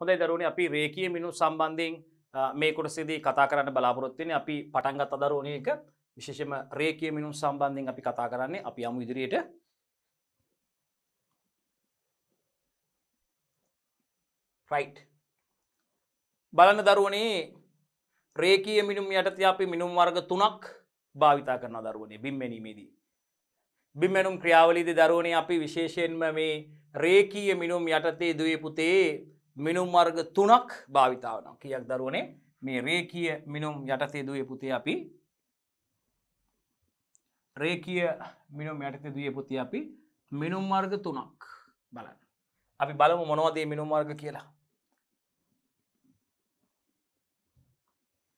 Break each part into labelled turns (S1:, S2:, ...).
S1: හොඳයි දරුණේ අපි රේකිය මිනු සම්බන්ධයෙන් මේ කොටසේදී කතා කරන්න බලාපොරොත්තු වෙන්නේ අපි පටන් ගත්ත දරුණේ එක විශේෂයෙන්ම රේකිය මිනු සම්බන්ධයෙන් අපි කතා කරන්නේ අපි යමු ඉදිරියට right බලන්න දරුවනේ රේකිය මිනුම් යටතේ අපි මිනුම් වර්ග තුනක් භාවිතා කරන දරුවනේ බිම් මැනීමේදී බිම් මැනුම් ක්‍රියාවලියේදී දරුවනේ අපි විශේෂයෙන්ම මේ රේකීය මිනුම් යටතේ දුවේ පුතේ මිනුම් මර්ග තුනක් භාවිතාවන කියක් දරුවනේ මේ රේකිය මිනුම් යටතේ දුවේ පුතේ අපි රේකිය මිනුම් යටතේ දුවේ පුති අපි මිනුම් මර්ග තුනක් බලන්න අපි බලමු මොනවදේ මිනුම් මර්ග කියලා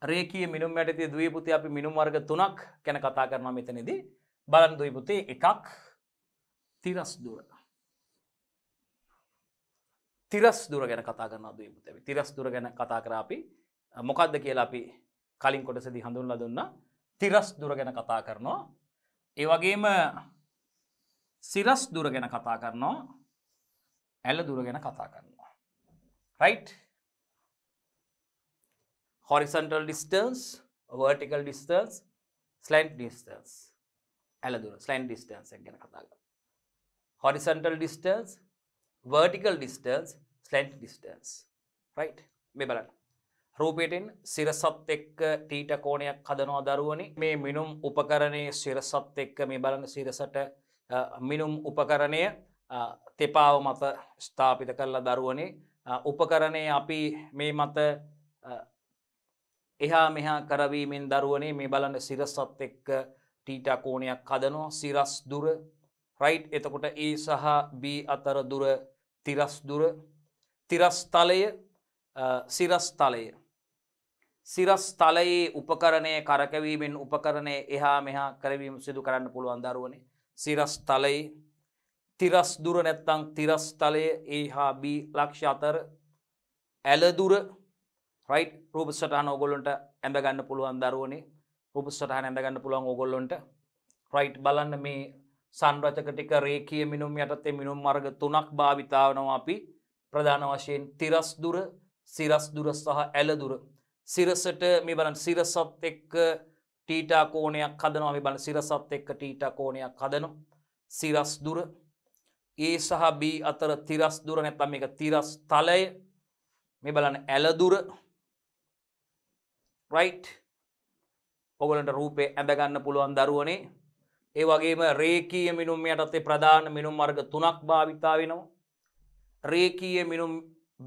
S1: රේකී මිනුම් යටතේ දුවේ පුති අපි මිනුම් මර්ග තුනක් ගැන කතා කරනවා මෙතනදී බලන් දුවේ පුතේ එකක් තිරස් දුවලා තිරස් දුර ගැන කතා කරන දීපුතැවි තිරස් දුර ගැන කතා කරාපි මොකක්ද කියලා අපි කලින් කොටසදි හඳුන්ල දුන්න තිරස් දුර ගැන කතා කරනවා ඒවගේම සිරස් දුර ගැන කතා කරනවා ඇල දුර ගැන කතා කරනවා right horizontal distance vertical distance slant distance ඇල දුර slant distance ගැන කතා කරනවා horizontal distance vertical distance slant distance right මේ බලන්න රූපයටෙන් සිරසත් එක්ක ටීට කෝණයක් හදනවා දරුවනි මේ මිනුම් උපකරණය සිරසත් එක්ක මේ බලන සිරසට මිනුම් උපකරණය තෙපාව මත ස්ථාපිත කරලා දරුවනේ උපකරණය අපි මේ මත එහා මෙහා කරවීමෙන් දරුවනේ මේ බලන්න සිරසත් එක්ක ටීට කෝණයක් හදනවා සිරස් දුර රයිට් එතකොට ඒ සහ B අතර දුර තිරස් දුර තිරස්තලය සිරස්තලය සිරස්තලයේ උපකරණය කරකවීමෙන් උපකරණය එහා මෙහා කරවීම සිදු කරන්න පුළුවන් දරුවනේ සිරස්තලයි තිරස්දුර නැත්තං තිරස්තලය ඒ හා බී ලක්ෂ අතර ඇලදුර රයිට් රූප සටහන ඕගොල්ලොන්ට ඇඳගන්න පුළුවන් දරුවනේ රූප සටහන ඇඳගන්න පුළුවන් ඕගොල්ලොන්ට රයිට් බලන්න මේ සංරචක ටික රේකිය මිනුම් යටතේ මිනුම් මර්ග තුනක් භාවිතාවනවා අපි ප්‍රධාන වශයෙන් තිරස්දුර සිරස්දුර සහ ඇලදුර සිරසට මේ බලන් සිරසත් එක්ක ටීටා කෝනයක් හදනවා මේ බලන් සිරසත් එක්ක ටීටා කෝනයක් හදනවා සිරස්දුර ඒ සහ B අතර තිරස්දුර නැත්නම් මේක තිරස් තලය මේ බලන්න ඇලදුර right ඔගලන්ට රූපේ ඇඳ ගන්න පුළුවන් දරුවනේ ඒ වගේම රේකීය මිනුම් යටතේ ප්‍රධාන මිනුම් වර්ග තුනක් භාවිතා වෙනවා රේකීය මිනුම්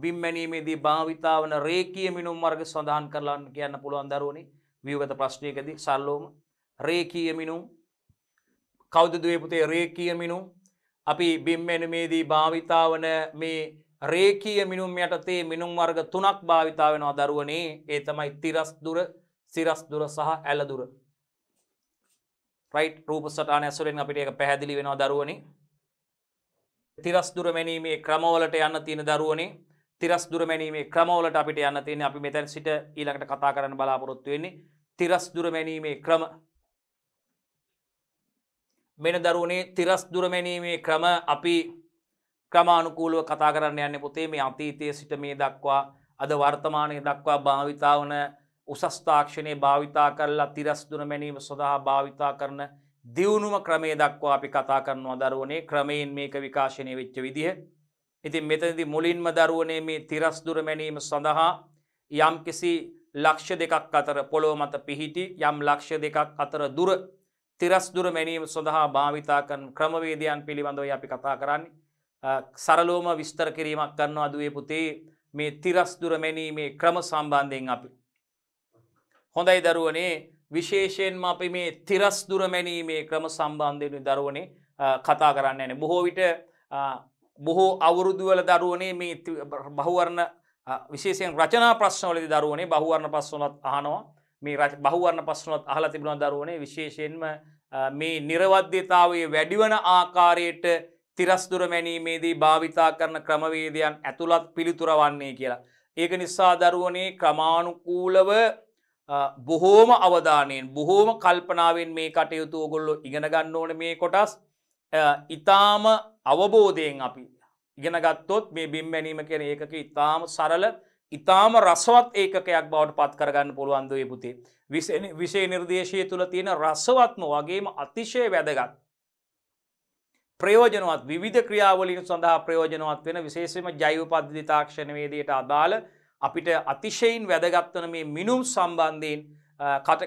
S1: බිම්මැනීමේදී භාවිතාවන රේකීය මිනුම් වර්ග සඳහන් කරලාන්න කියන්න පුළුවන් දරුවනි වියගත ප්‍රශ්නයකදී සල්ලෝම රේකීය මිනුම් කෞදදුවපුතේ රේකීය මිනුම් අපි බිම්මැනමේදී භාවිතාවන මේ රේකීය මිනුම් යටතේ මිනුම් වර්ග තුනක් භාවිතාවෙනවා දරුවනේ ඒ තමයි තිරස් දුර සිරස් දුර සහ ඇලදුර රයිට් රූප සටාන ඇසුරෙන් අපිට එක පැහැදිලි වෙනවා දරුවනේ තිරස් දුරමැනීමේ ක්‍රමවලට යන්න තියෙන දරුවනේ තිරස් දුරමැනීමේ ක්‍රමවලට අපිට යන්න තියෙන අපි මෙතැන් සිට ඊළඟට කතා කරන්න බලාපොරොත්තු වෙන්නේ තිරස් දුරමැනීමේ ක්‍රම මෙන දරුවනේ තිරස් දුරමැනීමේ ක්‍රම අපි ක්‍රමානුකූලව කතා කරන්න යන්න පුතේ මේ අතීතය සිට මේ දක්වා අද වර්තමානය දක්වා භාවිතාවන උසස්ථාක්ෂණය භාවිතා කරලා තිරස් දුරමැනීම සොදහා භාවිතා කරන දියුණුම ක්‍රමේ දක්වා අපි කතා කරනවා දරුවනේ ක්‍රමයෙන් මේක විකාශනය වෙච්ච විදිහ. ඉතින් මෙතනදි මුලින්ම දරුවනේ මේ තිරස්දුර මැනීම සඳහා යම් කිසි ලක්ෂ දෙකක් අතර පොළොව මත පිහිටි යම් ලක්ෂ දෙකක් අතර දුර තිරස්දුර මැනීම සඳහා භාවිතාකන් ක්‍රමවේදයන් පිළිබඳව අපි කතා කරන්නේ සරලෝම විස්තර කිරීමක් කරනවා අදුවේ පුතේ මේ තිරස්දුර මැනීමේ ක්‍රම සම්බන්ධයෙන් අපි. හොඳයි දරුවනේ විශේෂයෙන්ම අපි මේ තිරස් දුරමැනීමේ ක්‍රම සම්බන්ධයනු දරුවනේ කතා කරන්න ඇන. බොහෝ විට බොහෝ අවුරුදුවල දරුවනේ මේ බහුවරණ විශේෂෙන් රචනා ප්‍රශ්නවලති දරුවනේ බහුවරණ පස්සනත් අහනවා මේ බහුවරණ පස්සනත් අහල තිබුණ දරුවනේ විශේෂයෙන්ම මේ නිරවද්‍යතාවේ වැඩිවන ආකාරයට තිරස්දුර මැනීමේදී භාවිතා කරන ක්‍රමවේදයන් ඇතුළත් පිළිතුර වන්නේ කියලා. ඒක නිසා දරුවනේ ක්‍රමාණුකූලව බොහෝම අවධානයෙන් බොහෝම කල්පනාවෙන් මේ කටයුතු ඔගොල්ලො ඉගෙනගන්න ඕන මේ කොටස් ඉතාම අවබෝධයෙන් අපි ඉගෙනගත්තොත් මේ බිම් බැනීම කෙන ඒකක ඉතාම සරල ඉතාම රසවත් ඒකයක් බවට පත් කරගන්න පුළුවන්දේ පුතේ විසේ නිර්දේශය තුළ තියෙන රසවත්ම වගේම අතිශය වැදගත් ප්‍රයෝජනවත් විධ ක්‍රියාවලින් සඳහා ප්‍රයෝජනවත් වෙන විශේෂම ජෛව පද්ධති තාක්ෂණවේදයට අදාළ අපිට අතිශයින් වැදගත්වන මේ මිනුම් සම්බන්ධයෙන්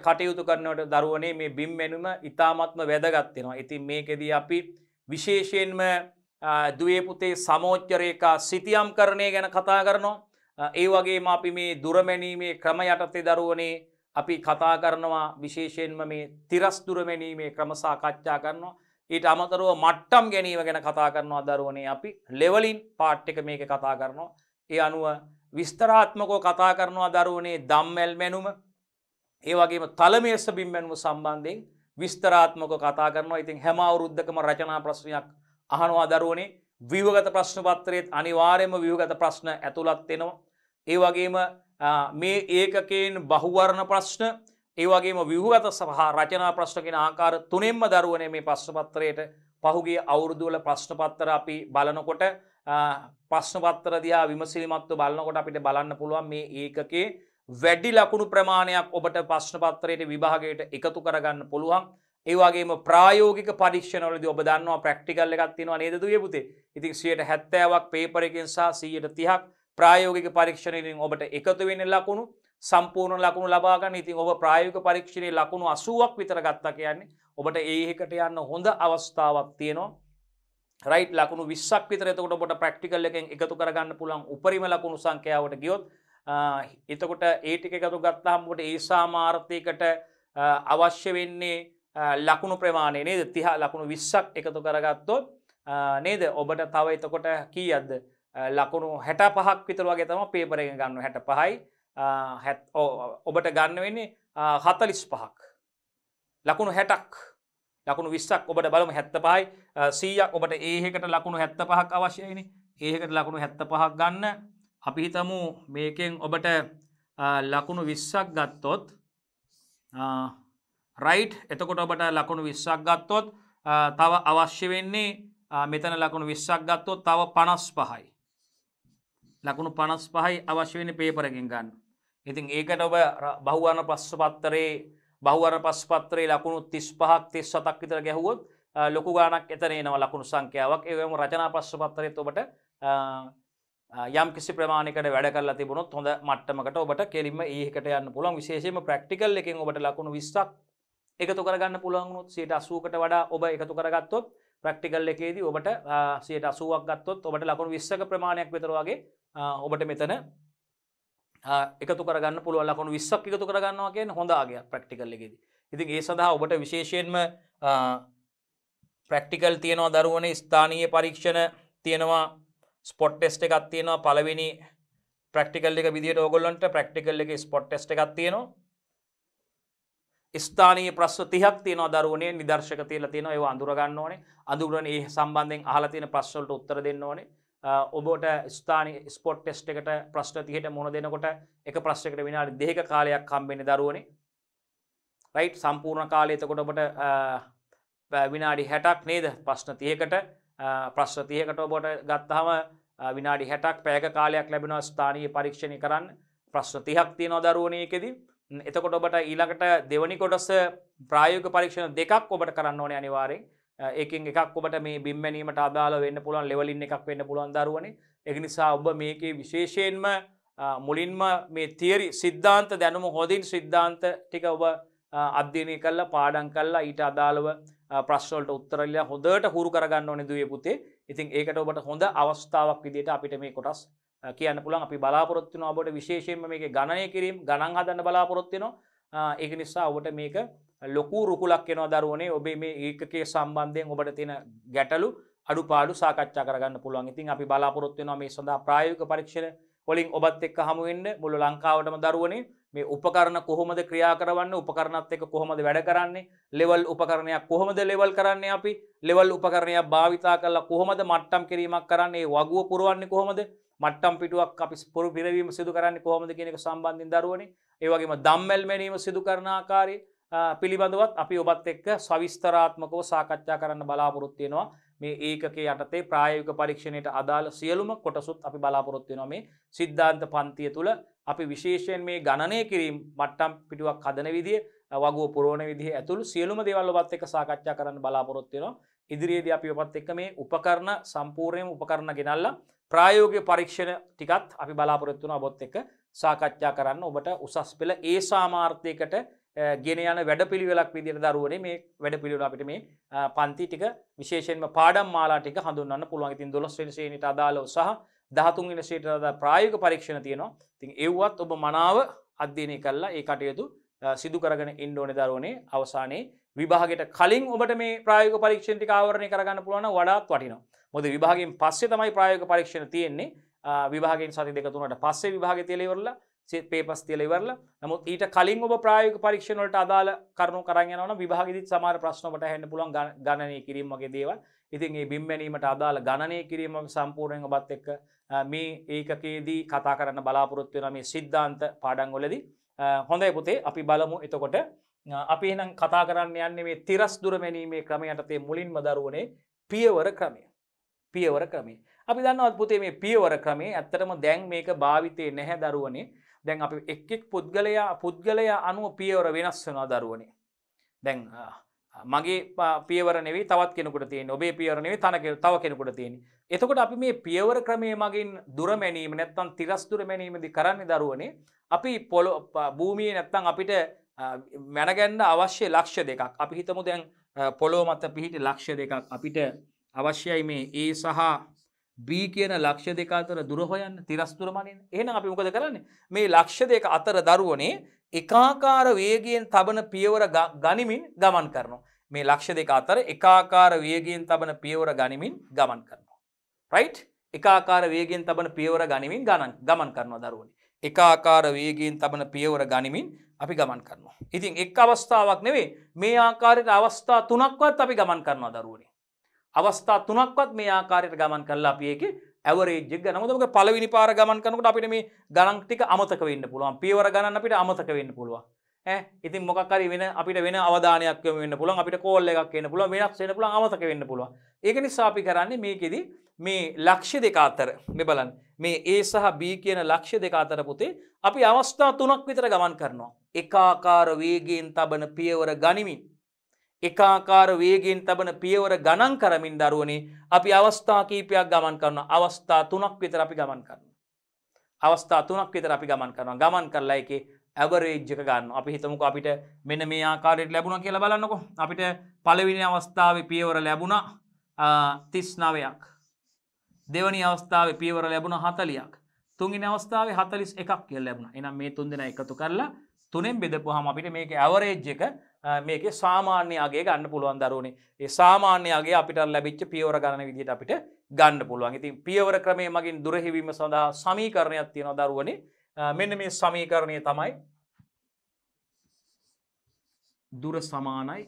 S1: කටයුතු කරනවට දරුවනේ මේ බිම් මැනුම ඉතාමත්ම වැදගත්වෙනවා. ඉතින් මේකෙදී අපි විශේෂයෙන්ම දුවපුතේ සමෝච්චරයකා සිතියම් කරණය ගැන කතා කරනවා. ඒ වගේම අපි මේ දුරමැනීමේ ක්‍රම යටතේ දරුවනේ අපි කතා කරනවා විශේෂයෙන්ම මේ තිරස් දුරමැනීමේ ක්‍රමසාකච්ඡා කරනවා. ඊට අමතරව මට්ටම් ගැනීම ගැන කතා කරනවා දරුවනේ අපි ලෙවලින් පාට් එක මේක කතා කරනවා. ඒ අනුව විස්තරාත්මකෝ කතා කරනවා දරුවනේ දම්මැල් මැනුම ඒ වගේම තලමේස බිම්මැනුම සම්බන්ධයෙන් විස්තරාත්මක කතා කරනවා ඉතින් හැම අවුරුද්ධකම රචනා ප්‍රශ්නයක් අහනවා දරුවනේ විවගත ප්‍රශ්න පත්‍රයේත් අනිවාර්යයෙන්ම විවගත ප්‍රශ්න ඇතුළත් වෙනවා ඒ වගේම මේ ඒකකයෙන් බහුවර්ණ ප්‍රශ්න ඒ වගේම විවගත සහ රචනා ප්‍රශ්න කියන ආකාර තුනෙන්ම දරුවනේ මේ ප්‍රශ්න පත්‍රයේට පහුගිය අවුරුදු වල ප්‍රශ්න පත්‍ර අපි බලනකොට ප්‍රශ්න පත්තර දිහා විමසිලිමත්ව බලන්නකොට අපිට බලන්න පුළුවන් මේ ඒකකේ වැඩි ලකුණු ප්‍රමාණයක් ඔබට ප්‍රශ්න පත්‍රයට විභාගයට එකතු කරගන්න පුළුවන් ඒවාගේ ප්‍රායෝගික පරික්ෂණවලද ඔබ දන්නවා ප්‍රක්ටිකල් එකක් තිනවා නේදතු යපුතේ ඉතින් සියයට හැත්තෑවක් පේපරකින් සහ සීයට තිහක් ප්‍රායෝගික පරීක්ෂණයෙන් ඔබට එකතු වෙන ලකුණු සම්පූර්ණ ලකුණු ලබාගන්න ඉතින් ඔබ ප්‍රායෝගික පරීක්ෂණයේ ලකුණු අසුවක් විතර ගත්තා කියන්නේ ඔබට ඒහෙකට යන්න හොඳ අවස්ථාවක් තියෙනවා රයිට් ලකුණු විශ්ක් විතර එතකොට බොට ප්‍රක්ටිකල් එකෙන් එකතු කරගන්න පුළන් උපරිම ලකුණු සංඛ්‍යාවට ගියොත් එතකොට ඒටික එකතු ගත්තාහම්බට ඒ සාමාර්ථයකට අවශ්‍ය වෙන්නේ ලකුණු ප්‍රමාණය නේද තිහා ලකුණු විශ්සක් එකතු කරගත්තොත් නේද ඔබට තව එතකොට කී අද ලකුණු හැට පහක් විතර වගේ තම පේපරය ගන්න හැට පහයි ඔබට ගන්න වෙන්නේ හතලිස් පහක් ලකුණු හැටක් ලකුණු විස්සක් ඔබට බලම හැත්ත පහයි සීයක් ඔබට ඒහෙකට ලකුණු හැත්ත පහක් අවශ්‍යයනි ඒහෙකට ලකුණු හැත්ත පහක් ගන්න අපි හිතමු මේකෙන් ඔබට ලකුණු විස්සක් ගත්තොත් රයිට් එතකොට ඔබට ලකුණු විස්සක් ගත්තොත් තව අවශ්‍ය වෙන්නේ මෙතන ලකුණු විස්සක් ගත්තොත් තව පනස් පහයි ලකුණු පනස් පහයි අවශ්‍ය වෙන පේපරකින් ගන්න ඉතින් ඒකට ඔබ බහුවන ප්‍රස්්පත්තරේ බහුවර පස් පත්‍රේ ලකුණු තිස් පහක් තිස් සතක් විතර ගැහුවොත් ලොකු ගානක් එතනේනව ලකුණු සංඛ්‍යාවක් ඒම රචනා පස්ස පත්තරයත් ඔබට යම් කිසි ප්‍රමාණකට වැඩ කරලා තිබුණොත් හොඳ මට්ටමකට ඔබට කෙලින්ම ඒකට යන්න පුළුවන් විශේෂම ප්‍රක්ටිකල් එකෙන් ඔබට ලකුණු විස්සක් එකතු කරගන්න පුළුවන්ුත් සයට අසූකට වඩා ඔබ එකතු කරගත්තොත් ප්‍රක්ටිකල් එකේදී ඔබට සයට අසුවක් ගත්තොත් ඔබට ලකුණු විස්සක ප්‍රමාණයක් විතරවාගේ ඔබට මෙතන එකතු කරගන්න පුළුව ලකුණු විස්සක් එකතු කරගන්නවා කියෙන් හොඳාගේ ප්‍රක්ටිකල් එකෙද. ඉතින් ඒ සඳහා ඔබට විශේෂයෙන්ම ප්‍රක්ටිකල් තියෙනවා දරුවන ස්ථානීය පරීක්ෂණ තියෙනවා ස්පොට් ටෙස්ට එකක් තියෙනවා පලවෙනි ප්‍රක්ටිකල් එක විදිට ඕගොල්ලන්ට ප්‍රක්ටිකල් එක ස්පොට් ටෙස්ට එකක් තියෙනවා ස්ථානී ප්‍රශ්ව තිහක් තියෙන දරුවනේ නිදර්ශක තියල තියෙන ඒ අඳුරගන්න ඕනේ අඳුරන ඒ සම්බන්ධෙන් අහලා තියෙන ප්‍රශ්වලට උත්තර දෙන්න ඕනේ ඔබට ස්ථාන ස්පොට් ටෙස්් එකට ප්‍රශ්න තිහට මොන දෙනකොට එක ප්‍රශ්කට විනාට දෙක කාලයක් කම්බෙන දරුවනේ රයිට් සම්පූර්ණ කාලයතකොට ඔබට විනාඩි හැටක් නේද ප්‍රශ්න තියකට ප්‍රශ්න තියකට ඔබට ගත්තහම විනාඩි හැටක් පෑක කාලයක් ලැබෙන ස්ථානයේ පරීක්ෂණය කරන්න ප්‍රශ්න තිහක් තියනො දරුවනයකෙද එතකොට ඔබට ඊළඟට දෙවනි කොටස ප්‍රායෝග පරීක්ෂණ දෙකක් ඔබට කරන්න ඕනේ අනිවාරෙන් ඒකෙන් එකක් ඔබට මේ බිම්මැනීමට අදාල වෙන්න පුළුවන් ලෙවලින් එකක් වෙන්න පුළුවන් දරුවනේ එක නිසා ඔබ මේකේ විශේෂයෙන්ම මුලින්ම මේ තියරි සිද්ධාන්ත දැනුම හොදින් සිද්ධාන්ත ටික ඔබ අධ්‍යනය කල්ලා පාඩන් කල්ලා ඊට අදාළව ප්‍රශ්වලට උත්තරල්ලයා හොඳට හුරු කරගන්න ඕනෙ දුවේ පුතේ ඉතින් ඒකට ඔබට හොඳ අවස්ථාවක් විදිට අපිට මේ කොටස් කියන්න පුළන් අපි බලාපොරොත්තින ඔබට විශේෂයෙන්ම මේ ගණනය කිරීම ගණන් හදන්න බලාපොරොත්තිනවා ඒක නිසා ඔබට මේක ලොකු රුකුලක් එනවා දරුවනේ ඔබේ මේ ඒකගේ සම්බන්ධයෙන් ඔබට තියෙන ගැටලු අඩු පාඩු සාකච්ඡා කරගන්න පුළුවන් ඉතින් අපි බලාපොරොත්වෙනවා මේ සඳහා ප්‍රායෝගික පරීක්ෂණ වලින් ඔබත් එක්ක හමුවෙන්න මුළු ලංකාවටම දරුවනේ මේ උපකරණ කොහොමද ක්‍රියා කරවන්න උපකරණත් එක්ක කොහොමද වැඩ කරන්නේ ලෙවල් උපකරණයක් කොහොමද ලෙවල් කරන්නේ අපි ලෙවල් උපකරණයක් භාවිතා කරලා කොහොමද මට්ටම් කිරීමක් කරන්නේ වගුව පුරවන්නේ කොහොමද මට්ටම් පිටුවක් අපි පුරු පිරවීම සිදු කරන්නේ කොහොමද කියන එක සම්බන්ධයෙන් දරුවනේ ඒ වගේම දම්මැල් මැනීම සිදු කරන ආකාරය පිළිබඳවත් අපි ඔබත් එක්ක සවිස්තරාත්මකව සාකච්ඡා කරන්න බලාපොරොත්තියෙනවා මේ ඒකේ යටතේ ප්‍රායෝගික පරීක්ෂණයට අදාළ සියලුම කොටසුත් අපි බලාපොරොත්තියෙනවා මේ සිද්ධාන්ත පන්තිය තුළ අපි විශේෂයෙන් මේ ගණනය කිරීම මට්ටම් පිටුවක් හදන විදිිය වගුව පුරෝණ විදිහ ඇතුළු සියලුම දෙවල් ඔබත් එක සාකච්ඡා කරන්න බලාපොරොත්තියෙනවා ඉදිරියේද අපි ඔපත් එක්ක මේ උපකරණ සම්පූර්ණයම උපකරණ ගෙනල්ලා ප්‍රායෝග පරීක්ෂණ ටිකත් අපි බලාපොරොත්තුන ඔබොත් එක සාකච්ඡා කරන්න ඔබට උසස් පෙළ ඒ සාමාර්ථයකට ගෙන යන වැඩ පිළිවෙලක් විදිර දරුවනේ මේ වැඩ පිළිවෙල අපිට මේ පන්ති ටික විශේෂෙන්ම පාඩම් මාලාටික හඳුන්න පුළුවන්ඉතින් දොස් ශේණට අදාලෝ සහ දහතුන්ගෙන ශේටද ප්‍රායක පරීක්ෂණ තියෙනවා තින් එව්වත් ඔබ මනාව අධ්‍යනය කල්ලා ඒ කටයුතු සිදු කරගෙන ඉන්ඩෝන දරුවනේ අවසානයේ විභාගට කලින් ඔබට මේ ප්‍රායක පරීක්ෂණටි කාවරණය කරගන්න පුළුවන වඩාත් වටිනවා මොද විභාගෙන් පස්සේ තමයි ප්‍රායක පරීක්ෂණ තියෙන්නේ විභාගෙන් සති දෙකතුනට පස්සේ විභාග තෙලෙවරලා පේපස් තියල ඉවරල නමුත් ඊට කලින් ඔබ ප්‍රායක පරීක්ෂණවලට අදාළ කරනු කරගෙනන විභාගදිත් සමාර ප්‍රශ්නට හැන්න පුළන් ගණනය කිරීම වගේ දේවල් ඉතින් ඒ බිම්මැනීමට අදාළ ගණනය කිරීම සම්පූර්ණයෙන් ඔබත් එක්ක මේ ඒකකේදී කතා කරන්න බලාපොරොත්තු වෙන මේ සිද්ධාන්ත පාඩංගොලදී හොඳයි පුතේ අපි බලමු එතකොට අපි එනම් කතා කරන්න යන්නේ මේ තිරස් දුරමැනීමේ ක්‍රමයටතේ මුලින්ම දරුවනේ පියවර ක්‍රමය පියවර ක්‍රමේ අපි දන්න අත්පුතේ මේ පියවර ක්‍රමේ ඇත්තටම දැන් මේක භාවිතය නැහැ දරුවනේ දැන් අපි එක්ෙක් පුද්ගලයා පුද්ගලයා අනුව පියවර වෙනස් වෙනවා දරුවනේ දැන් මගේ පියවරනේ තවත් කෙනකට තියෙන ඔබේ පියවරනේ තනක තව කෙනකට තියෙන එතකොට අපි මේ පියවර ක්‍රමය මගින් දුරමැනීම නැත්තන් තිරස්තුර මැනීමදි කරන්න දරුවනේ අපි පොලො භූමිය නැත්තං අපිට මැනගැන්න අවශ්‍ය ලක්ෂ දෙකක් අපි හිතමු දැන් පොලෝ මත පිහිට ලක්ෂ දෙකක් අපිට අවශ්‍යයි මේ ඒ සහ B කියන ලක්ෂ දෙක අතර දුර හොයන්න තිරස්තුර මනින්න. එහෙනම් අපි මොකද කරන්නේ? මේ ලක්ෂ දෙක අතර දරුවනේ එකාකාර වේගයෙන් තබන පියවර ගනිමින් ගමන් කරනවා. මේ ලක්ෂ දෙක අතර එකාකාර වේගයෙන් තබන පියවර ගනිමින් ගමන් කරනවා. right? එකාකාර වේගෙන් තබන පියවර ගනිමින් ගණන් ගමන් කරනවා දරුවනි. එකාකාර වේගෙන් තබන පියවර ගනිමින් අපි ගමන් කරනවා. ඉතින් එක් අවස්ථාවක් නෙවෙයි මේ ආකාරයට අවස්ථා තුනක්වත් අපි ගමන් කරනවා දරුවනි. අවස්ථා තුනක්වත් මේ ආකාරයට ගමන් කරලා අපි ඒකේ ඇවරේජ් එක ගන්න. මොකද මොකද පළවෙනි පාර ගමන් කරනකොට අපිට මේ ගණන් ටික අමතක වෙන්න පුළුවන්. පියවර ගණන් අපිට අමතක වෙන්න පුළුවන්. ඈ ඉතින් මොකක් හරි වෙන අපිට වෙන අවධානයක් යොමු වෙන්න පුළුවන්. අපිට කෝල් එකක් එන්න පුළුවන්. වෙනස් වෙන්න පුළුවන්. අමතක වෙන්න පුළුවන්. ඒක නිසා අපි කරන්නේ මේකෙදි මේ ලක්ෂ්‍ය දෙක අතර මේ බලන්න මේ A සහ B කියන ලක්ෂ්‍ය දෙක අතර පුතේ අපි අවස්ථා තුනක් විතර ගමන් කරනවා. එකාකාර වේගයෙන් තබන පියවර ගනිමින් එකාකාර වේගෙන් තබන පියවර ගණන් කරමින් දරුවනේ අපි අවස්ථා කීපයක් ගමන් කරන අවස්ථා තුනක් විතර අපි ගමන් කරන. අවස්ථා තුනක් විතර අපි ගමන් කරනවා ගමන් කරලා එකේ ඇවරේජ්ජක ගන්න අපි හිතමුක අපිට මෙන මේ ආකාරයට ලැබුණ කියලා බලන්නකො අපිට පලවිනි අවස්ථාව පියවර ලැබුණ තිස්නවයක් දෙවනි අවස්ථාව පියවර ලැබුණ හතලියක් තුන්ගිනි අවස්ථාව හතලිස් එකක් කියල් ලැබුණ එනම් මේ තුන්දෙන එකතු කරලා තුනෙන් බෙදපුහම අපිට මේක ඇවරේජ්ජක මේක සාමාන්‍යයාගේ ගන්න පුළුවන් දරුණේ ඒ සාමාන්‍යයාගේ අපිට ලැබිච්ච පියවර ගන්න විදිහට අපිට ගණ්ඩ පුළුවන් ඉතින් පියවර ක්‍රමය මගින් දුරහිවීම සඳහා සමීකරණයක් තියෙන දරුවනේ මෙන්න මේ සමීකරණය තමයි දුර සමානයි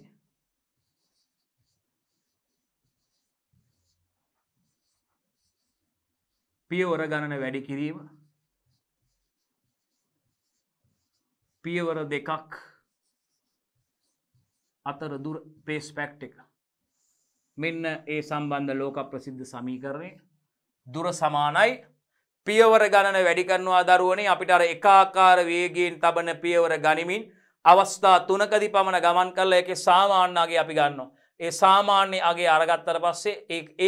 S1: පියවර ගණන වැඩි කිරීම පියවර දෙකක් අතරදුර පේස්පැක්් එක මෙන්න ඒ සම්බන්ධ ලෝක ප්‍රසිද්ධ සමීකරණය දුර සමානයි පියවර ගණන වැඩි කරනවා දරුවනේ අපිට අර එකාකාර වේගෙන් තබන පියවර ගනිමින් අවස්ථා තුනකදි පමණ ගමන් කරලා එක සාමාන්‍යගේ අපි ගන්නවා. ඒ සාමාන්‍ය අගේ අරගත්තර පස්සේ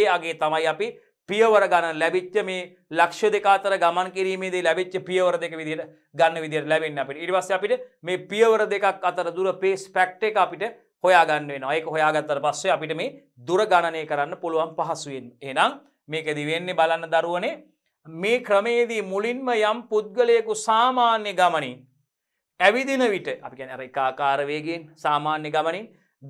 S1: ඒ අගේ තමයි අපි පියවර ගණන ලැබිච්ච මේ ලක්ෂ දෙකාතර ගමන් කිරීමේදී ලැබිච්ච පියවර දෙක විදිහට ගන්න විදිහට ලැබෙන්න අපිට. ඊට පස්සේ අපිට මේ පියවර දෙකක් අතර දුර පේස් පැක්ට් එක අපිට හොයාගන්න වෙන ඒක හොයාගත්තර පස්සේ අපිට මේ දුර ගණනය කරන්න පුළුවන් පහසුවෙන් එනම් මේකෙදි වෙන්නේ බලන්න දරුවනේ මේ ක්‍රමේදී මුලින්ම යම් පුද්ගලයෙකු සාමාන්‍ය ගමනින් ඇවිදින විට අපිගැන අර එකාකාරවේගෙන් සාමාන්‍ය ගමනින්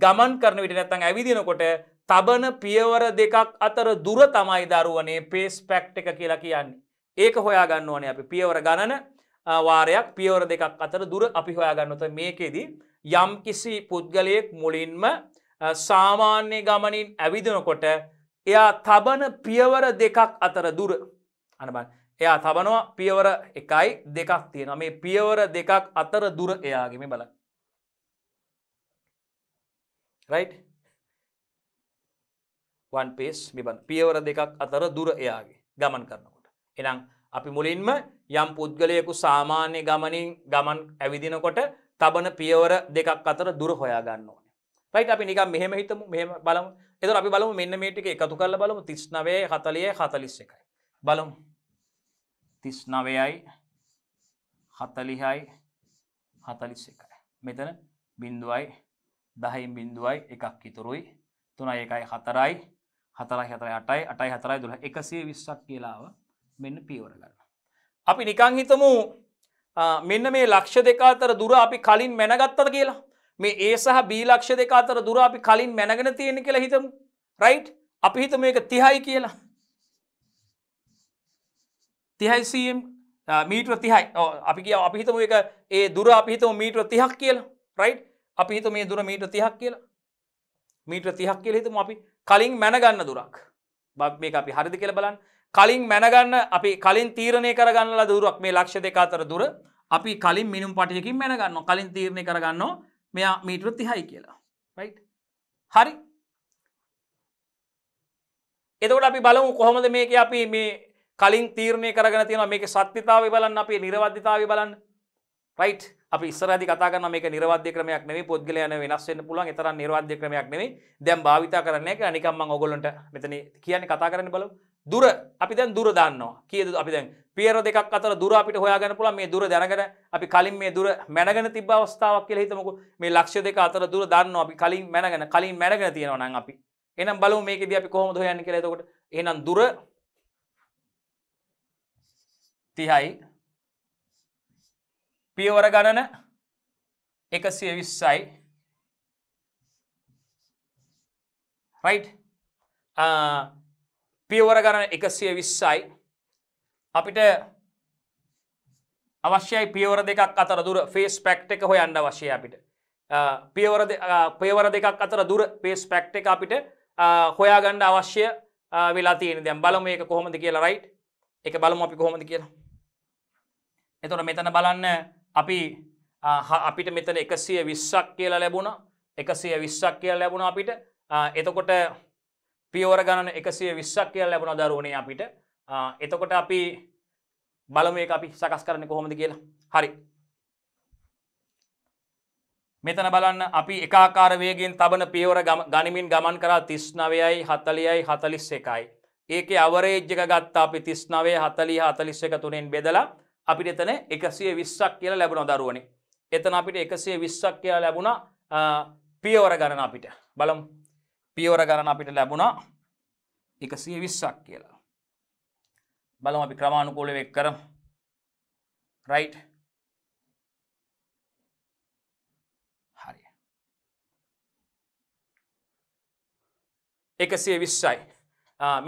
S1: ගමන් කරන විට නැත්තං ඇවිදිනකොට තබන පියවර දෙකක් අතර දුර තමයි දරුවනේ පේස් පැක්ට් එක කියලා කියන්නේ. ඒක හොයාගන්න ඕනේ අපි පියවර ගණන වාරයක් පියවර දෙකක් අතර දුර අපි හොයාගන්නත මේකෙදී යම් කිසි පුද්ගලයෙක් මුලින්ම සාමාන්‍ය ගමනින් ඇවිදනකොට එයා තබන පියවර දෙකක් අතර දුර අනබන් එයා තබනවා පියවර එකයි දෙකක් තියෙන මේ පියවර දෙකක් අතර දුර එයාගෙම බල වන් පේස් මෙබන් පියවර දෙකක් අතර දුර එයාගේ ගමන් කරනකොට එනම් අපි මුලින්ම යම් පුද්ගලයකු සාමාන්‍ය ගමනින් ගමන් ඇවිදිනකොට තබන පියවර දෙකක් අතර දුර හොයාගන්න ඕන රයිට අපි නිකම් මෙහෙම හිතමු මෙහම බලමු එත අපි බලමු මෙන්න මේටික එකතු කරල බලමු තිස්්නවේ හතලිය හතලිස් එකයි බලමු තිස්නවයයි හතලිහයි හතලිස් එකයි මෙතන බිින්දුවයි දහයිම් බිින්දුවයි එකක් ඉතුරුයි තුනයි එකයි හතරයි හතරයි හතරයි අටයි අටයි හතරයි දුළ එකසේ විශ්සක් කියලාව මෙන්න පියවර ගන්න අපි නිකං හිතමු මෙන්න මේ ලක්ෂ දෙක අතර දුර අපි කලින් මැනගත්තද කියලා මේ ඒ සහ බී ලක්ෂ දෙක අතර දුර අපි කලින් මැනගෙන තියෙන කියලා හිතමු රයිට් අපි හිත මේක තිහයි කියලා තිහයිම් මීට්‍ර තිහයි අපි කිය අපි හිතම එක ඒ දුර අපිහිතම මීට්‍ර තිහක් කියලා රයිට් අපි හිත මේ දුර මීට්‍ර තිහක් කියලා මීට්‍ර තිහක් කියල හිතම අපි කලින් මැනගන්න දුරක් බක් මේ අපි හරිදි කියල බලන්න කලින් මැනගන්න අපි කලින් තීරණය කරගන්නල දුරක් මේ ලක්ෂ දෙක අතර දුර අපි කලින් මිනුම් පටියකින් මැනගන්න කලින් තීරණය කරගන්න මෙයා මීටර තිහයි කියලා හරි එතකට අපි බලමු කොහොමද මේක අපි මේ කලින් තීරණය කරග තියෙන මේක සත්‍යතාව බලන්න අපේ නිරවද්ධතාව බලන්න රයිට් අපි ඉස්සරදි කතාගන්න මේ නිර්වාධ්‍ය ක්‍රමයක් නෙව පුද්ගලයන වෙනස්සෙන් පුලන් එතර නිර්වාධ්‍ය ක්‍රමයක් නෙවේ දැම් භාවිතා කරනය අනිකම්ම ඔගොලොන්ට මෙතන කියන්නේ කතා කරන්න බලු දුර අපි දැන් දුර දන්නවා කියද අපි දැන් පියර දෙකක් අතර දුර අපිට හොයාගන්න පුළන් මේ දුර දැනගෙන අපි කලින් මේ දුර මැනගෙන තිබ අවස්ථාවක් කියල හිතමක මේ ලක්ෂ දෙක අතර දුර දන්නවා අපි කලින් මැනගෙන කලින් මැනගෙන තියෙනවනම් අපි එනම් බලු මේකද අපි කොහොමද යන්න කෙරෙතකොට එනම් දුර තිහයි පියවර ගණන එකසිය විස්සයි රයි් පියවර ගණන එකසිය විස්සයි අපිට අවශ්‍යයි පියවර දෙකක් අතර දුර ෆේස් පැක්් එක හොයන්න වශය අපිට පියවර පේවර දෙකක් අතර දුර පේස් පැක්් එක අපිට හොයාගණ්ඩ අවශ්‍ය වෙලා තියෙන දැම් බලම එක කොහොමද කියලා රයිට් එක බලම අපි කොහොමද කියලා එතුොට මෙතන බලන්න අපි අපිට මෙතන එකසිය විශ්සක් කියලා ලැබුණ එකසිය විශ්සක් කියලා ලැබුණ අපිට එතකොට පියෝර ගණන එකසිය විශ්සක් කියලා ලැබුණ දරුවනේ අපිට එතකොට අපි බලම එක අපි සකස් කරන කොහොමද කියලා හරි මෙතන බලන්න අපි එකාකාර වේගෙන් තබන පියවර ගනිමින් ගමන් කරා තිස්්නවයයි හතලියයි හතලිස් එකයි. ඒක අවරේජ්ජක ගත්තා අපි තිස්්නවේ හතලි හතලිස් එක තුනෙන් බෙදලා අපිට එතන එකසිය විස්සක් කියලා ලැබුණ දරුවනි එතන අපිට එකසිය විස්සක් කියලා ලැබුණ පියවර ගණන අපිට බලම් පියවර ගණන අපිට ලැබුණා එකසිය විස්සක් කියලා බලම අපි ක්‍රමාණුකූලව එක් කරම් රයිට් හරි එකසිය විශ්සයි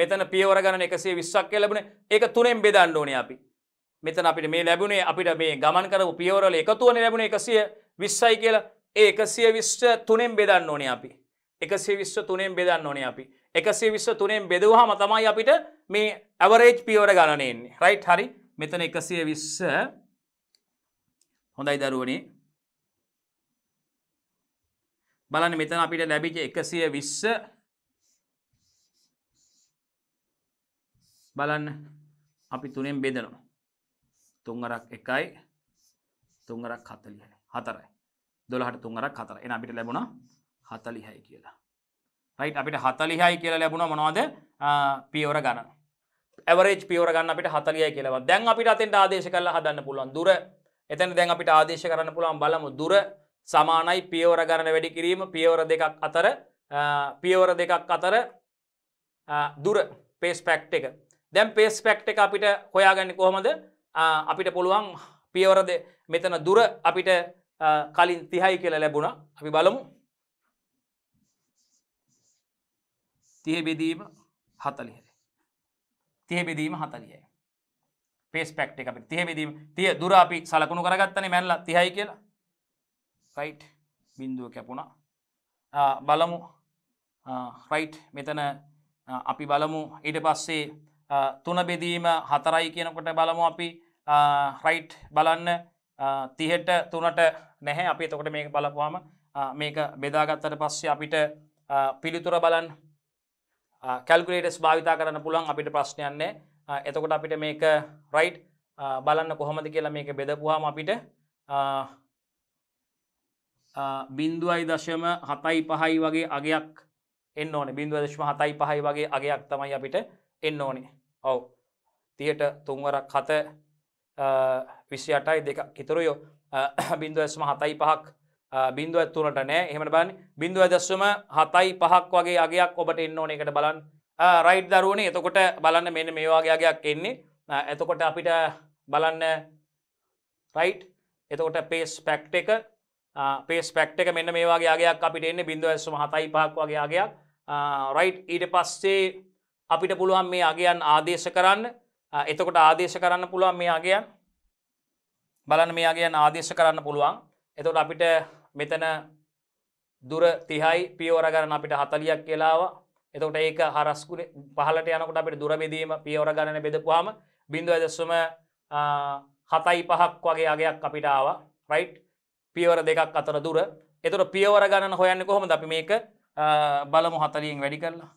S1: මෙතන පියවර ගණන එකසේ විශ්ක් කියලබන එක තුනෙන් බෙදන්න ඕන අපි මෙතන අපිට මේ ලැබුණේ අපිට මේ ගමන් කරපු පියවරල එකතුවන ලැබුණ එකසිය විශ්සයි කියලා ඒ එකසිය විශ්ට තුනෙන් බෙදන්න ඕනේ අපි එකසිය විශ්ව තුනෙන් බෙදන්න ඕනේ අපි එකසිය විශ්ව තුනෙන් බෙදවහම තමයි අපිට මේ ඇවරේජ් පියවර ගණනයන්නේ රයිට් හරි මෙතන එකසිය විස්ස හොඳයි දරුවනේ බලන්න මෙතන අපිට ලැබිච එකසිය විස්ස බලන්න අපි තුනෙන් බෙදනවා තුංගරක් එකයි තුංගරක් හතලිය හතරයි දොළහට තුංගරක් හතර එන අපිට ලැබුණ හතලිහැයි කියලා රයි් අපිට හතලිහයි කියලා ලැබුණ මොනවාද පියවර ගන්න ඇවරේ පියවර ගන්න අපිට හතලිය කියලව දැන් අපිට අතෙන්ට ආදේශ කරලා හදන්න පුළුවන් දුර එතන දැන් අපිට ආදේශ කරන්න පුළුවන් බලමු දුර සමානයි පියවර ගණන වැඩි කිරීම පියවර දෙකක් අතර පියවර දෙකක් අතර දුර පේස් පැක්් එක දැම් පේස් පැක්් එක අපිට හොයාගන්න කොහොමද අපිට පුළුවන් පියවරද මෙතන දුර අපිට කලින් තිහයි කියලා ලැබුණ අපි බලමු තියබෙදීම හතලිහ තියබෙදීම හතලියයි පේස් පැක්ට අප තියබෙදීම තිය දුර අපි සලකුණු කරගත්තන මැල්ල තිහයි කියලා රයිට් බින්දුව කැපුණා බලමු රයිට් මෙතන අපි බලමු ඊට පස්සේ තුන බෙදීම හතරයි කියනකොට බලමු අපි රයිට් බලන්න තිහෙට තුනට නැහැ අපි තොකට මේක බලපුවාම මේක බෙදාගත්තට පස්සේ අපිට පිළිතුර බලන් කැල්ගුලේටස් භාවිතා කරන්න පුළන් අපිට ප්‍රශ්නයන්නේ එතකොට අපිට මේක රයිට් බලන්න කොහොමද කියලා මේක බෙදපුහම අපිට බින්දුවයි දශම හතයි පහයි වගේ අගයක් එන්න ඕන බින්දුව දශම හතයි පහයි වගේ අගයක් තමයි අපිට එන්න ඕනේ ඔවු තියට තුන්වරක් හත විසි අටයි දෙක කිතුරුයෝ බින්දුව ඇස්ම හතයි පහක් බින්දුව ඇත්තුනට නෑ එහෙමට බන් බින්දුව ඇදස්වම හතයි පහක් වගේ අගයක් ඔබට එන්න ඕන එකට බලන් රයිට් දරුවනේ එතකොට බලන්න මෙන්න මේවාගේගයක් එන්නේ එතකොට අපිට බලන්න රයිට් එතකොට පේස් පැක්ට එක පේස් පැක්ට එක මෙන්න මේවාගේ අගයක් අපිට එන්න බින්දුව ඇස්ම හතයි පහක් වගේ අගයක් රයිට් ඊට පස්සේ අපිට පුළුවන් මේ අගයන් ආදේශ කරන්න එතකොට ආදේශ කරන්න පුළුවන් මේ අගයන් බලන මේ අගයන් ආදේශ කරන්න පුළුවන් එතකොට අපිට මෙතන දුර තිහයි පියවර ගන්න අපිට හතලියක් කියලාව එතකොට ඒක හරස්කුල පහලට යනකොට අපිට දුරබෙදීම පියවර ගණන බෙදපුවාම බිඳුව ඇදස්සුම හතයි පහක් වගේ අගයක් අපිට ආවා රයිට් පියවර දෙකක් අතර දුර එතුට පියවර ගණන හොයන්න කොහොම අපි මේක බලමු හතලියෙන් වැඩි කරලා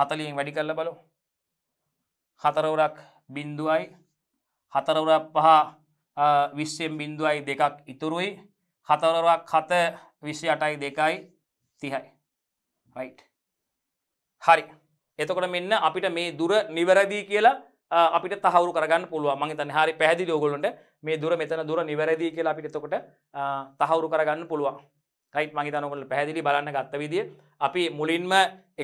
S1: හතලියෙන් වැඩි කරලා බලෝ හතරවරක් බින්දුවයි හතරවරක් පහ විශ්යෙන් බින්දුවයි දෙකක් ඉතුරුයි හතරවරක් හත විශ්ෂ අටයි දෙකයි තිහයි රයි් හරි එතකොට මෙන්න අපිට මේ දුර නිවැරදිී කියලා අපිට තහවරු කරගන්න පුළුව මගේ තන හරි පැහදි ලෝගොලොන්ට මේ දුර මෙතන දුර නිවැරදිී කියලා අපිටතකොට තහවරු කරගන්න පුළුවන් යිත් මගේ තනකොට පැහදිලි බලන්න ගත්ත විදිිය අපි මුලින්ම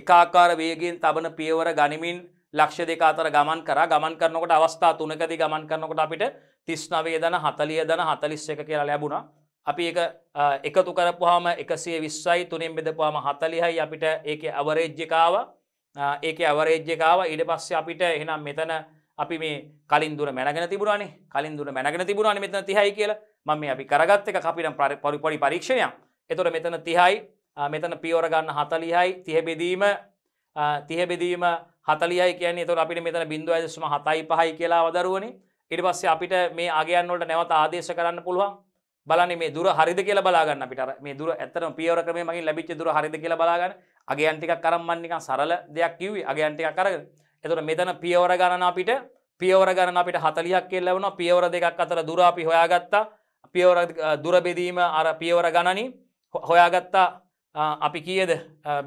S1: එකාකාර වේගෙන් තබන පියවර ගනිමින් ලක්ෂ දෙක අතර ගමන් කර ගමන් කරනකොට අවස්ථා තුනකදී ගමන් කරනකොට අපිට තිස්නවේ දන හතලිය දන හතලිස් එක කියලා ලැබුණා අපි එක එකතු කරපුහම එකසිය විශ්සයි තුනින් බෙදපුවාම හතලිහයි අපිට ඒක අවරේජ්‍යකාව ඒක අවරේජ්‍යකාව ඉඩ පස්ස අපිට එහෙනම් මෙතන අපි මේ කලින් දුර මැනගෙන තිබුණනේ කලින් දුර මැනගෙන තිබුණන මෙතන තිහයි කියලා මම මේ අපි කරගත්ත එක අපිට පරිපොඩි පරීක්ෂණයක් එතොට මෙතන තිහයි මෙතන පියෝරගන්න හතලිහයි තියබෙදීම තියබෙදීම හතලියයි කියන්නේ තොර අපිට මෙතන බින්දුව ඇදශම හතයි පහයි කියලා වදරුවනේ ඉට පස්සේ අපිට මේ අගයන්නොට නැවත ආදේශ කරන්න පුළුවන් බලන්නේ මේ දුර හරිද කියලා බලාගන්න අපිට මේ දුර ඇත්තටම පියවර ක්‍රමයේ මගින් ලැබිච්ච දුර හරිද කියලා බලාගන්න. අගයන් ටිකක් අරන් මන් නිකන් සරල දෙයක් කිව්වේ. අගයන් ටිකක් අරගෙන. එතකොට මෙතන පියවර ගණන අපිට පියවර ගණන අපිට 40ක් කියලා ලැබුණා. පියවර දෙකක් අතර දුර අපි හොයාගත්තා. පියවර දුර බෙදීම අර පියවර ගණනින් හොයාගත්තා අපි කීයද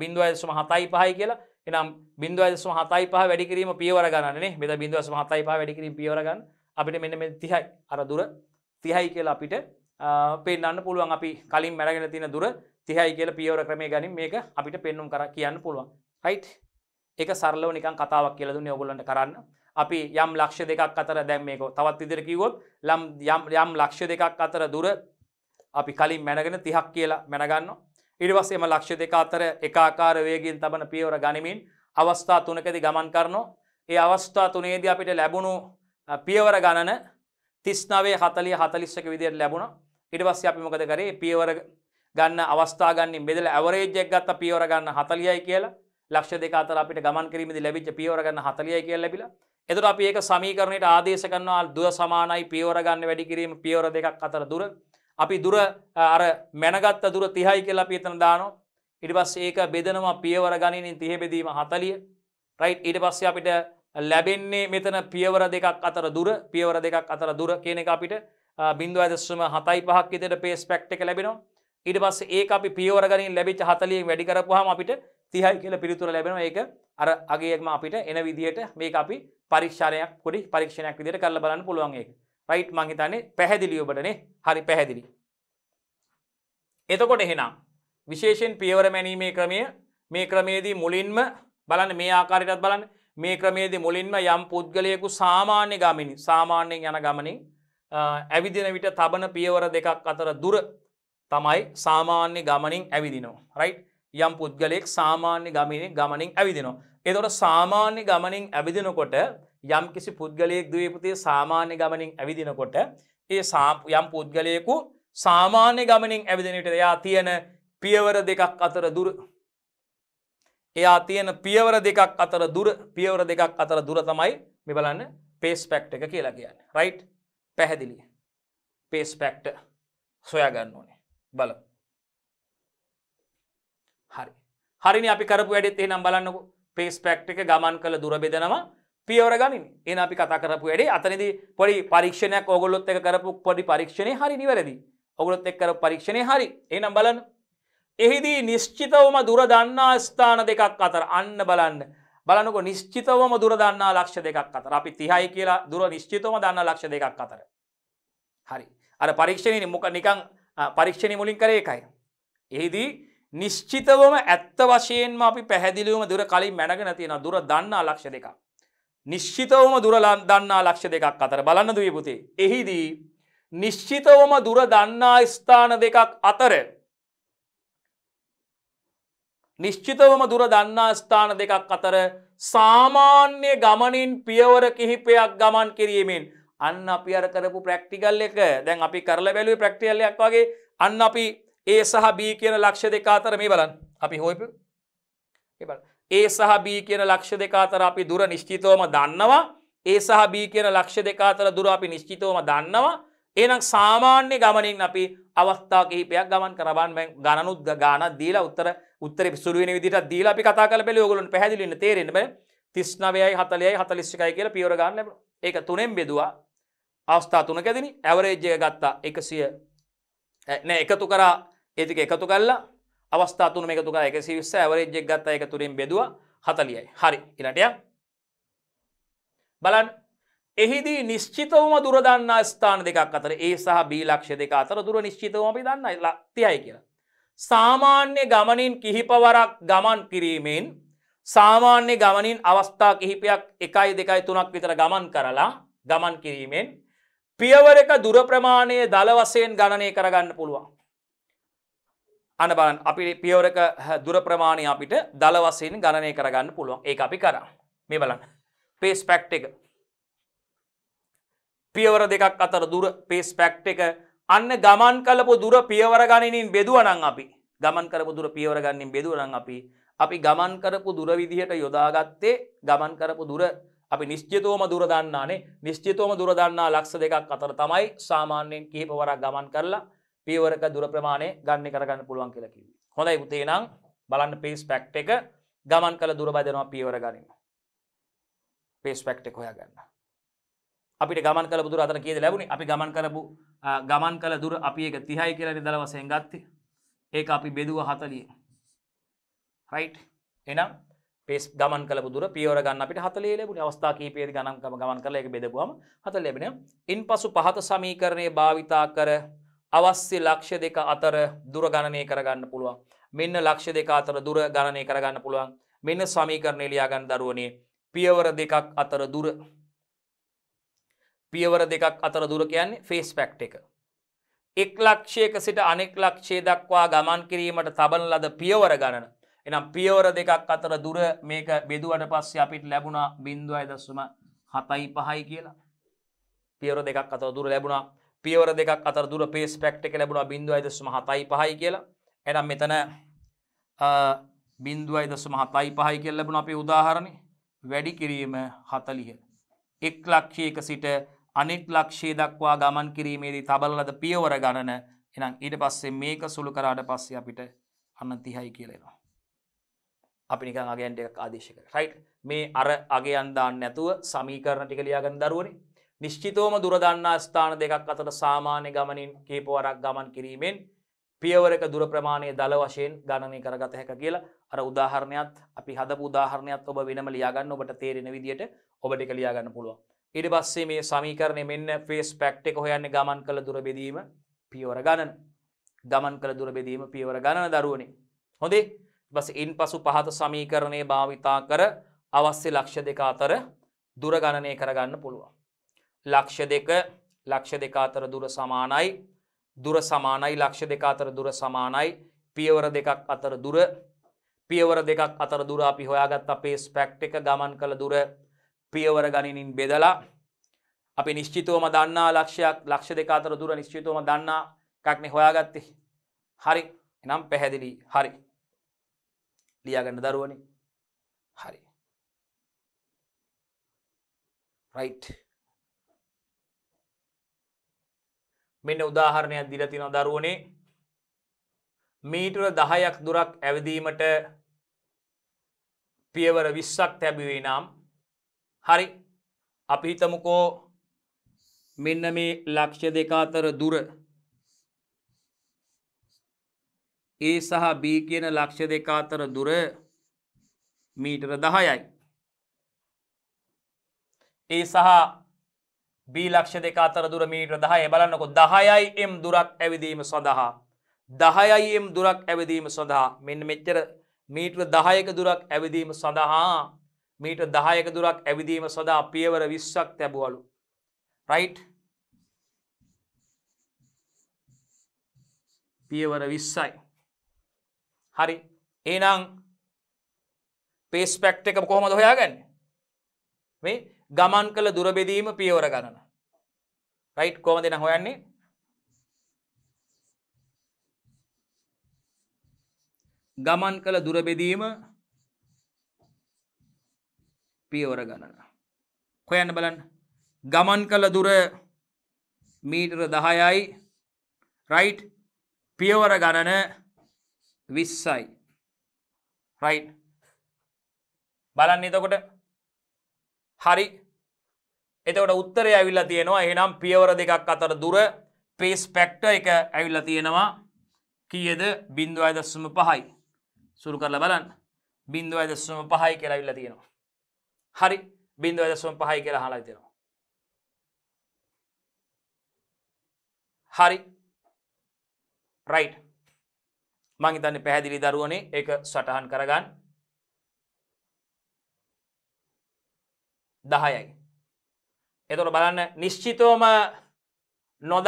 S1: 0.75යි කියලා. එනම් බින්දුව ඇදස හතයි පහ වැඩිකිරීම පියවරගන්නේ මෙත බින්දුව ඇස හතයි පහ වැඩිකිරීම පියවරගන්න අපිට මෙන්න මෙ තිහයි අර දුර තිහයි කියලා අපිට පෙන්න්න පුළුවන් අපි කලින් මැරගෙන තින දුර තිහයි කියල පියවර ක්‍රමය ගැනින් මේක අපිට පෙන්නුම් කර කියන්න පුළුවන් හයිට් එක සරලව නිකන් කතාවක් කියලදු ඔගොලට කරන්න අපි යම් ලක්ෂ දෙකක් අතර දැම්මේක තවත් ඉදිර කිවොත් ලම් යම් යම් ලක්ෂ දෙකක් අතර දුර අපි කලින් මැනගෙන තිහක් කියලා මැනගන්න ඉඩවස්සේම ලක්ෂ දෙක අතර එකාකාර වේගින් තබන පියවර ගනිමින් අවස්ථා තුනකදි ගමන් කරනවා. ඒ අවස්ථා තුනේද අපිට ලැබුණු පියවර ගණන තිස්නවේ හතලිය හතලිස්සක විදියට ලැබුණ ඉඩවස්ස අපි මොකද කරේ පියවර ගන්න අවස්ථා ගන්න බෙදල ඇවරේජෙක් ගත්ත පියවර ගන්න හතලියයි කියලා ලක්ෂ දෙක අතර අපිට ගමන් කිරීමද ලැබිච්ච පියවර ගන්න හතලියයි කියලා ලැබිලා එතකොට අපි ඒක සමීකරණයට ආදේශ කරනවා දුර සමානයි පියවර ගන්න වැඩි කිරීම පියවර දෙකක් අතර දුර අපි දුර අර මැනගත්ත දුර තිහයි කියලා අපි එතන දානවා ඉට පස් ඒක බෙදනවා පියවර ගනිනින් තිහෙබෙදීම හතලිය රයිට් ඉට පස්ස අපිට ලැබෙන්නේ මෙතන පියවර දෙකක් අතර දුර පියවර දෙකක් අතර දුර කියන එක අපිට බින්දුව ඇදස්ම හතයි පහක් ඉතට පේස් පැක්ට එක ලැබෙනවා ඉට පස්ස ඒ අපි පියවර ගනින් ලැබිච් හතලියෙන් වැඩි කරපුහම අපිට තිහයි කියල පිරිතුර ලැබෙන ඒක අර අගේක්ම අපිට එන විදිහට මේ අපි පරික්ෂණයක් පොඩි පරීක්ෂණයක් විදිට කරල බලන්න පුළුවන් ඒක රයිට් මංහිතන්නේ පැහැදිලි ඔබටනේ හරි පැහැදිලි. එතකොට එහෙනම් විශේෂෙන් පියවර මැනීමේ ක්‍රමය මේ ක්‍රමේදී මුලින්ම බලන්න මේ ආකාරයටත් බලන්න මේ ක්‍රමේදී මුලින්ම යම් පුද්ගලයෙකු සාමාන්‍ය ගමිනි සාමාන්‍යයෙන් යන ගමනින් ඇවිදින විට තබන පියවර දෙකක් අතර දුර තමයි සාමාන්‍ය ගමනින් ඇවිදිනවා. රයිට් යම් පුද්ගලයෙක් සාමාන්‍ය ගමිනි ගමනින් ඇවිදිනවා. එතොට සාමාන්‍ය ගමනින් ඇවිදිනකොට යම් කිසි පුද්ගලයෙක් දවපතිය සාමාන්‍ය ගමනින් ඇවිදිනකොට ඒ යම් පුද්ගලයෙකු සාමාන්‍ය ගමනින් ඇවිදිනට එයා තියෙන පියවර දෙකක් අතර දුර එයා තියෙන පියවර දෙකක් අතර දුර පියවර දෙකක් අතර දුර තමයි මෙ බලන්න පේස් පැක්ට එක කියලා කියන්න රයි් පැහැදිලිය පේස් පැක්ට සොයාගන්න ඕනේ බල හරි හරිනි අපි කරපු වැඩෙත් එහනම් බලන්නකු පේස් පැක්ට එක ගමන් කළ දුර බෙදෙනවා පියවර ගනින් එන අපි කතා කරපු වැඩේ අතනදි පොඩි පරීක්ෂණයක් ඕගොල්ලොත් එක කරපු පොඩි පරීක්ෂණය හරි නිවැරදි ඔගොලොත් එක් කර පරීක්ෂණය හරි එනම් බලන්න එහිදී නිශ්චිතවම දුර දන්නා ස්ථාන දෙකක් අතර අන්න බලන්න බලනකො නිශ්චිතවම දුර දන්නා ලක්ෂ දෙකක් අතර අපි තිහයි කියලා දුර නිශ්චිතවම දන්න ලක්ෂ දෙකක් අතර හරි අර පරීක්ෂණය මොක නිකං පරීක්ෂණය මුලින් කරේ එකයි එහිදී නිශ්චිතවම ඇත්ත වශයෙන්ම අපි පැහැදිලිවම දුර කලින් මැනගෙන තියෙන දුර දන්නා ලක්ෂ දෙකක් නිශ්චිතවම දුර දන්නා ලක්ෂ දෙකක් අතර බලන්න දුවේ පුතේ. එහිදී නිශ්චිතවම දුර දන්නා ස්ථාන දෙකක් අතර නිශ්චිතවම දුර දන්නා ස්ථාන දෙකක් අතර සාමාන්‍ය ගමනින් පියවර කිහිපයක් ගමන් කිරීමෙන් අන්න අපි අර කරපු ප්‍රැක්ටිකල් එක දැන් අපි කරල බැලුව ප්‍රක්ටියල්ලයක් වගේ අන්න අපි ඒ සහ බී කියන ලක්ෂ දෙක අතර මේ බලන් අපි හෝප ඒ සහ B කියන ලක්ෂ දෙක අතර අපි දුර නිශ්චිතවම දන්නවා ඒ සහ B කියන ලක්ෂ දෙක අතර දුර අපි නිශ්චිතවම දන්නවා එහෙනම් සාමාන්‍ය ගමනින් අපි අවස්ථා කිහිපයක් ගමන් කරබන් මම ගණනුත් ගානක් දීලා උත්තර උත්තරේ සුළු වෙන විදිහට දීලා අපි කතා කරලා බලමු ඔයගොල්ලන්ට පැහැදිලි වෙන්න තේරෙන්න බෑ 39යි 40යි 41යි කියලා පියවර ගන්න ලැබුණා. ඒක තුනෙන් බෙදුවා. අවස්ථා තුනකදීනි ඇවරේජ් එක ගත්තා 100 නෑ එකතු කරා ඒ ටික එකතු කළා අවස්ථාතුන මේ එකතු කරා 120 ඇවරේජ් එකක් ගත්තා ඒක තුලින් බෙදුවා 40යි. හරි. ඊළඟට යන්න. බලන්න එහිදී නිශ්චිතවම දුර දන්නා ස්ථාන දෙකක් අතර ඒ සහ B ලක්ෂ්‍ය දෙක අතර දුර නිශ්චිතවම අපි දන්නයි 30යි කියලා. සාමාන්‍ය ගමනින් කිහිපවරක් ගමන් කිරීමෙන් සාමාන්‍ය ගමනින් අවස්ථා කිහිපයක් 1 2 3ක් විතර ගමන් කරලා ගමන් කිරීමෙන් පියවර එක දුර ප්‍රමාණයේ දල වශයෙන් ගණනය කරගන්න පුළුවන්. අන බලන් අපි පියෝරක දුර ප්‍රමාණය අපිට දල වසයෙන් ගණනය කරගන්න පුළුවන් ඒ අපි කරා මේ බලන්න පේස් පැක්් එක පියවර දෙකක් අතර දුර පේස් පැක්් එක අන්න ගමන් කලපු දුර පියවර ගණනින් බෙදුවනං අපි ගමන් කරපු දුර පියවර ගන්නින් බෙදුවනං අපි අපි ගමන් කරපු දුර විදිහට යොදාගත්තේ ගමන් කරපු දුර අපි නිශ්චිතෝම දුර දන්නානේ නිශ්චිතෝම දුර දන්නා ලක්ෂ දෙකක් අතර තමයි සාමාන්‍යයෙන් කීපවරක් ගමන් කරලා පීවරක දුර ප්‍රමාණය ගන්න කරගන්න පුළුවන් කියලා කිවි. හොඳයි උතේනම් බලන්න පේස් පැක්් එක ගමන් කළ දුරබදනවා පීවර ගනින්න. පේස් පැක්ටෙක් හොයා ගන්න. අපිට ගමන් කල දුර අතර කියද ලැබුණ අපි ගමන් කරපු ගමන් කළ දුර අපි එක තිහයි කියලනි දලවසයෙන් ගත්ත ඒ අපි බෙදුව හතලිය රයිට් එනම් පේස් ගමන් කල දුර පියවර ගන්න අපිට හතලේ ලැබුණ අවස්ථා කීපේ ගණන්කම ගමන් කරල එක බෙදපුුවම හත ලැබෙන ඉන් පසු පහත සමීකරණය භාවිතා කර අවස්්‍ය ලක්ෂ දෙක අතර දුරගණනය කරගන්න පුළුවන් මෙන්න ලක්ෂ දෙක අතර දුර ගණනය කරගන්න පුළුවන් මෙන්න සමීකරණය ලියාගන්න දරුවනේ පියවර දෙකක් අතර දුර පියවර දෙකක් අතර දුර කියන්නේ ෆේස් පැක්් එක එක් ලක්ෂයක සිට අනෙක් ලක්ෂේ දක්වා ගමන් කිරීමට තබන ලද පියවර ගණන එනම් පියවර දෙකක් අතර දුර මේක බෙදුවට පස්සේ අපිට ලැබුණා බින්දුව අයි දස්සුම හතයි පහයි කියලා පියවර දෙකක් අතර දුර ලැබුණා පියවර දෙකක් අතර දුර පේස් පැක්ට එක ලැබුණ බිඳුව අයිදස්ම හතයි පහයි කියලා එනම් මෙතන බින්දුව අයිදස්ම හතයි පහයි කියල් ලැබුණ අපේ උදාහරණි වැඩි කිරීම හතලිය. එක් ලක්ෂයක සිට අනිත් ලක්ෂේ දක්වා ගමන් කිරීමේදී තබලලද පියවර ගණන එනම් ඊට පස්සේ මේක සුළු කරාට පස්සේ අපිට අන්න තිහයි කියලෙනවා. අපි නිකන් අගයන්ට එකක් ආදේශක රයිට් මේ අර අගයන්දාන්න නැතුව සමීකරණ ටික ලියාගන්න දරුවනේ නිශ්චිතෝම දුරදන්නා ස්ථාන දෙකක් අතට සාමාන්‍ය ගමනින් කීපවරක් ගමන් කිරීමෙන් පියවරක දුර ප්‍රමාණය දල වශයෙන් ගණනය කරගත හැක කියලා අර උදාහරණයත් අපි හද උදාහරණයත් ඔබ වෙනම ලියාගන්න ඔබට තේරෙන විදියට ඔබට කලියාගන්න පුළුවන් ඉඩ පස්සේ මේ සමීකරණය මෙන්න ෆේස් පැක්ටෙක හොයන්න ගමන් කළ දුරබෙදීම පියවර ගණන ගමන් කළ දුරබෙදීම පියවර ගණන දරුවනේ හොඳේ බස ඉන් පසු පහත සමීකරණය භාවිතා කර අවස්්‍ය ලක්ෂ දෙක අතර දුරගණනය කරගන්න පුළුවන්. ලක්ෂ දෙක ලක්ෂ දෙක අතර දුර සමානයි දුර සමානයි ලක්ෂ දෙක අතර දුර සමානයි පියවර දෙකක් අතර දුර පියවර දෙකක් අතර දුර අපි හොයාගත් අපේ ස්පෙක්ට් එක ගමන් කළ දුර පියවර ගණනින් බෙදලා අපි නිශ්චිතවම දන්නා ලක්ෂයක් ලක්ෂ දෙක අතර දුර නිශ්චිතවම දන්නා කක්නෙ හොයාගත්තේ හරි එනම් පැහැදිලි හරි ලියාගන්න දරුවනි හරි right මෙන්න උදාහරණයක් දිල තින දරුවනේ මීටර දහයක් දුරක් ඇවිදීමට පියවර විස්සක් තැබිවේ නම් හරි අපි හිතමුකෝ මෙන්න මේ ලක්ෂ දෙකාතර දුර ඒ සහ බී කියන ලක්ෂ දෙකාතර දුර මීටර දහයයි ඒ සහ බීලක්ෂ දෙක අතර දුර මීට දහය බලන්නකො දහයයි එම් දුරක් ඇවිදීම සඳහා. දහයයි එම් දුරක් ඇවිදීම සඳහා මෙන්න මෙච්චර මීට්‍ර දහයක දුරක් ඇවිදීම සඳහා මීට දහයක දුරක් ඇවිදීම සඳහා පියවර විශ්සක් තැබුවලු. රයිට් පියවර විස්සයි. හරි ඒනං පේස් පැක්ට එක කොහොමද හොයාගන්න මේ ගමන් කළ දුරබෙදීම පියවර ගණන රයිට් කොහොමද එහෙනම් හොයන්නේ ගමන් කළ දුර බෙදීම පියවර ගණන හොයන්න බලන්න ගමන් කළ දුර මීටර 10යි රයිට් පියවර ගණන 20යි රයිට් බලන්න එතකොට හරි එතකොට උත්තරය ඇවිල්ලා තියෙනවා එහෙනම් පියවර දෙකක් අතර දුර පේස් පැක්ට එක ඇවිල්ලා තියෙනවා කියද බින්දුව අයදස්සුම පහයි සුරු කරලා බලන්න බින්දුව අයදස්සුම පහයි කෙරවිල්ලා තියෙනවා හරි බින්දුව අයදස්සුම පහයි කියලා හලා තියෙනවා හරි රයිට් මංහිතන්න පැහැදිලි දරුවනේ එක සටහන් කරගන්න දහයයි එතොට බලන්න නිශ්චිතවම නොද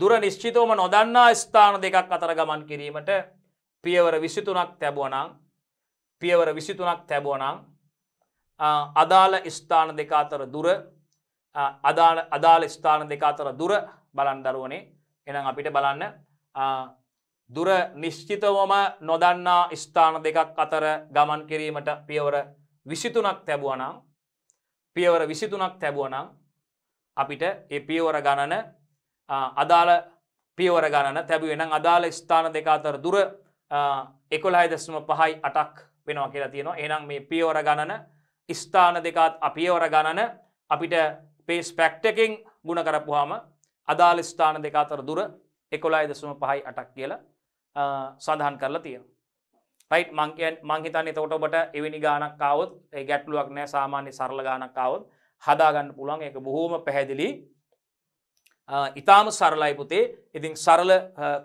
S1: දුර නිශ්චිතවම නොදන්නා ස්ථාන දෙකක් අතර ගමන් කිරීමට පියවර විසිතුනක් තැබුවනං පියවර විසිතුනක් තැබුවනං අදාළ ස්ථාන දෙක අතර දුර අදාළ ස්ථාන දෙක අතර දුර බලන් දරුවනේ එනම් අපිට බලන්න දුර නිශ්චිතවම නොදන්නා ස්ථාන දෙකක් අතර ගමන් කිරීමට පියවර විසිතුනක් තැබුවනම් පියවර විසිතුනක් තැබුවනම් අපිට ඒ පියවර ගණන අදාළ පියවර ගණන තැබුවෙනම් අදාළ ස්ථාන දෙක අතර දුර එකොළහයි දස්ම පහයි අටක් වෙනවා කියලා තියෙනවා එනම් මේ පියවර ගණන ස්ථාන දෙකත් අපියවර ගණන අපිට පේස් පැක්ටකින් ගුණ කරපුහාම අදාළ ස්ථාන දෙක අතර දුර එකොළයි දසුම පහයි අටක් කියලා සඳහන් කරලා තියෙනවා රයිට් මංකයන් මංහිතන්න එතකොට ඔබට එවැනි ගානක්කාවත් ගැටලුවක් නෑ සාමාන්‍ය සරල ගානක්කාවත් හදාගන්න පුළන් එක බොහෝම පැහැදිලි ඉතාම සරලයි පුතේ ඉතින් සරල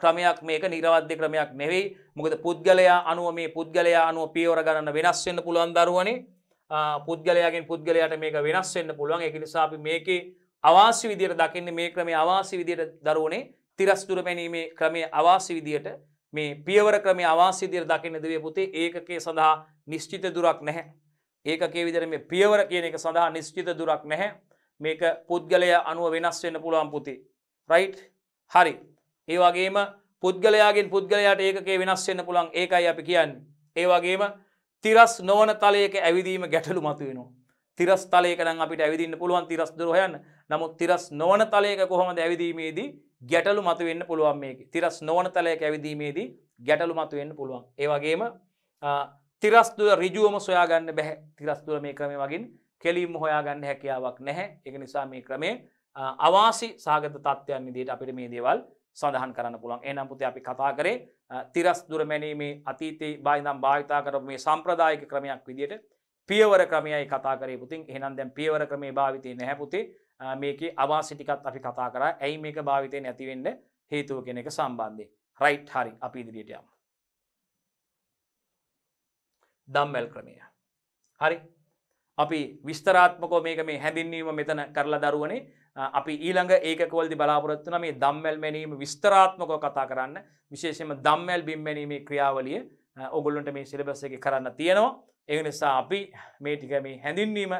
S1: ක්‍රමයක් මේක නිරවද්‍ය ක්‍රමයක් නෙවෙයි මොකද පුද්ගලයා අනුව මේ පුද්ගලයා අනුව පියවර ගන්න වෙනස්වෙන්න පුළුවන් දරුවනේ පුද්ගලයාගෙන් පුද්ගලයාට මේක වෙනස්වෙන්න පුළුවන් එක නිසාපි මේක අවාසි විදියට දකින්න මේ ක්‍රමේ අවාසි විදියට දරුවනේ තිරස්තුර පැනීමේ ක්‍රමය අවාසි විදියට මේ පියවර ක්‍රමේ අවාසිදිර දකින්න දවේ පුතේ ඒකේ සඳහා නිශ්චිත දුරක් නැහැ. ඒකේ විදර මේ පියවර කියන එක සඳහා නිශ්චිත දුරක් නැහැ මේක පුද්ගලය අනුව වෙනස් වෙන්න පුළුවන් පුතේ. රයිට් හරි. ඒවගේම පුද්ගලයාගෙන් පුද්ගලයාට ඒකේ වෙනස් වෙන්න පුළන් ඒකයි අපි කියන්න. ඒවගේම තිරස් නොවන තලයක ඇවිදීම ගැටලු මතු වෙනවා. තිරස් තලයකනම් අපිට ඇවිදින්න පුළුවන් තිරස් දුරහයන්න නමුත් තිරස් නොවන තලයක කොහොමද ඇවිදීමේදී ගැටලු මතු වෙන්න පුළුවන් මේක තිරස් නොවන තලයක ඇවිදීමේදී ගැටලු මතු වෙන්න පුළුවන් ඒවගේම තිරස්තුල රිජුවම සොයාගන්න බැහැ තිරස්තුල මේ ක්‍රමය වගින් කෙලින්ම හොයාගන්න හැකියාවක් නැහැ එක නිසා මේ ක්‍රමේ අවාසි සාගත තත්ත්වයන් විදිට අපිට මේ දේවල් සඳහන් කරන්න පුළන් එනම් පුති අපි කතා කරේ තිරස් දුරමැනීමේ අතීතයේ බයිනම් භාවිතා කරම මේ සම්ප්‍රදායක ක්‍රමයක් විදියට පියවර ක්‍රමයයි කතා කරේ පුතින් එහනම් දැන් පියවර ක්‍රමේ භාවිතය නැහැපුතේ මේක අවාසිටිකත් අපි කතා කර ඇයි මේක භාවිතය නැතිවෙන්න හේතුව කෙනෙක සම්බන්ධය රයිට් හරි අපි ඉදිරියට යම් දම්වැල් ක්‍රමය හරි අපි විස්තරාත්මකෝ මේක මේ හැඳින්වීම මෙතන කරලා දරුවනේ අපි ඊළඟ ඒක කොල්දි බලාපොරොත්තුන මේ දම්වැල් මැනීම විස්තරාත්මකව කතා කරන්න විශේෂම දම්වැල් බිම්මැනීමේ ක්‍රියාවලිය ඔගොල්ලොන්ට මේ සිලබස්ස එක කරන්න තියෙනවා ඒ නිසා අපි මේ ටික මේ හැඳින්වීම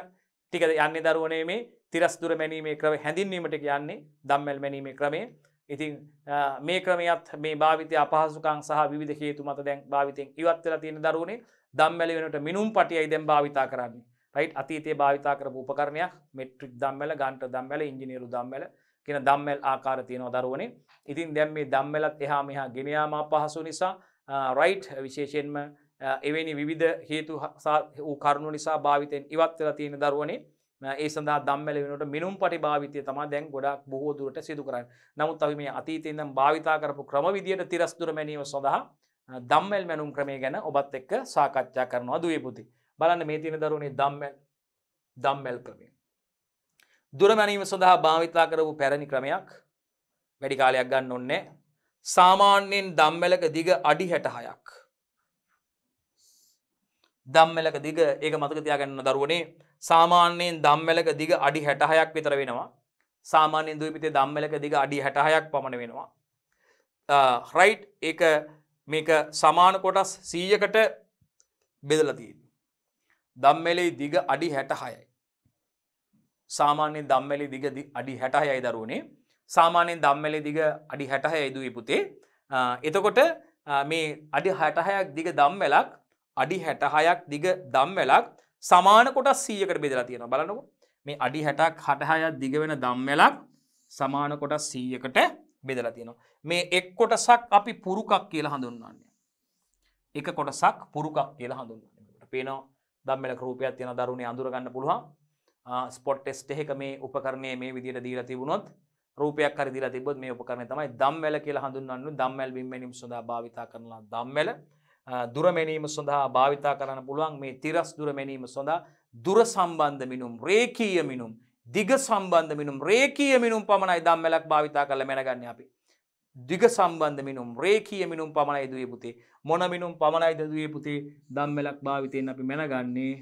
S1: ටික යන්නේ දරුවනේ මේ තිරස්දුර මැනීමේ ක්‍රව හැඳින්වීමට කියන්නේ දම්මැල් මැනීමේ ක්‍රමේ ඉතින් මේ ක්‍රමයත් මේ භාවිතය අපහසුකං සහ විධ හේතු මත දැන් භාවිතයෙන් ඉවත්තර තියෙන දරුවනේ දම්මැලි වෙනට මිනුම් පටියයි දැන් භාවිතා කරන්නේ රයිට් අතීතය භාවිතා කරපු උපකරණයක් මෙට්‍රික් දම්මැල ගන්ට දම්මැල ඉංජිනීරු දම්මැල කියෙන දම්මැල් ආකාර තියෙනවා දරුවනේ ඉතින් දැම් මේ දම්මැලත් එහා මෙහා ගෙනයාම පහසු නිසා රයිට් විශේෂයෙන්ම එවැනි විවිධ හේතු වූ කරුණු නිසා භාවිතයෙන් ඉවත්වෙලා තියෙන දරුවනේ ඒ සඳහා දම්මල වෙනට මිනුම් පටි භාවිතය තම දැන් ගොඩක් බොහෝ දුරට සිදු කරන්න නමුත් අව මේ අතීතයදම් භාවිතා කරපු ක්‍රම විදියට තිරස්දුර මැනීම සඳහා දම්මල් මැනුම් ක්‍රමය ගැන ඔබත් එක්ක සාකච්ඡා කරනවා දුවේ පුති බලන්න මේ තින දරුණේ දම්මල් දම්මැල් ක්‍රමය දුරමැනීම සඳහා භාවිතා කරපු පැරණි ක්‍රමයක් වැඩි කාලයක් ගන්න ඔන්නේ සාමාන්‍යයෙන් දම්මැලක දිග අඩි හැටහයක් දම්මැලක දිග ඒක මතක තියාගන්න දරුවනේ සාමාන්‍යයෙන් දම්මැලක දිග අඩි හැටහයක් විතර වෙනවා සාමාන්‍යයෙන් දූපිතේ දම්මැලක දිග අඩි හැටහයක් පමණ වෙනවා රයිට් ඒක මේක සමාන කොටස් සීයකට බෙදලතිී දම්මැලෙයි දිග අඩි හැටහයයි සාමාන්‍යයෙන් දම්මැලි දිග අඩි හැටහයයි දරුවනේ සාමාන්‍යයෙන් දම්මැලි දිග අඩි හැටහය ඉදුවයි පුතේ එතකොට මේ අඩි හැටහයක් දිග දම්මැලක් අඩි හැටහයක් දිග දම්වැලක් සමාන කොටස් සීයකට බෙදලා තියෙන බලනකු මේ අඩි හැටක් හටහයක් දිග වෙන දම්වැලක් සමාන කොටස් සීයකට බෙදලා තියෙනවා මේ එක් කොටසක් අපි පුරුකක් කියලා හඳුන්වන්නේ එක කොටසක් පුරුකක් කියලා හඳුන්න්නට පේනවා දම්මල රූපයක් තියෙන දරුණේ අඳුරගන්න පුළුවන් ස්පොට් ටෙස්ට එහෙක මේ උපකරණය මේ විදිට දීලා තිබුණොත් රූපයක් කරදිලා තිබොත් මේ උපකරණ තමයි දම්වැල කියලා හඳුන්වන්න දම්වැල් බිම්මැනිම් සොඳ භාවිතා කරලා දම්වැල දුරමැනීම සොඳහා භාවිතා කරන්න පුළුවන් මේ තිරස් දුරමැනීම සොඳහා දුර සම්බන්ධ මිනුම් රේකීය මිනුම් දිග සම්බන්ධ මිනුම් රේකීය මිනුම් පමණයි දම්මැලක් භාවිතා කරල මැනගන්න අපි. දිග සම්බන්ධ මිනුම් රේකීය මිනුම් පමණයි දුවේ පුතේ මොන මිනුම් පමණයිද දුවේ පුතේ දම්මැලක් භාවිතයෙන් අපි මැනගන්නේ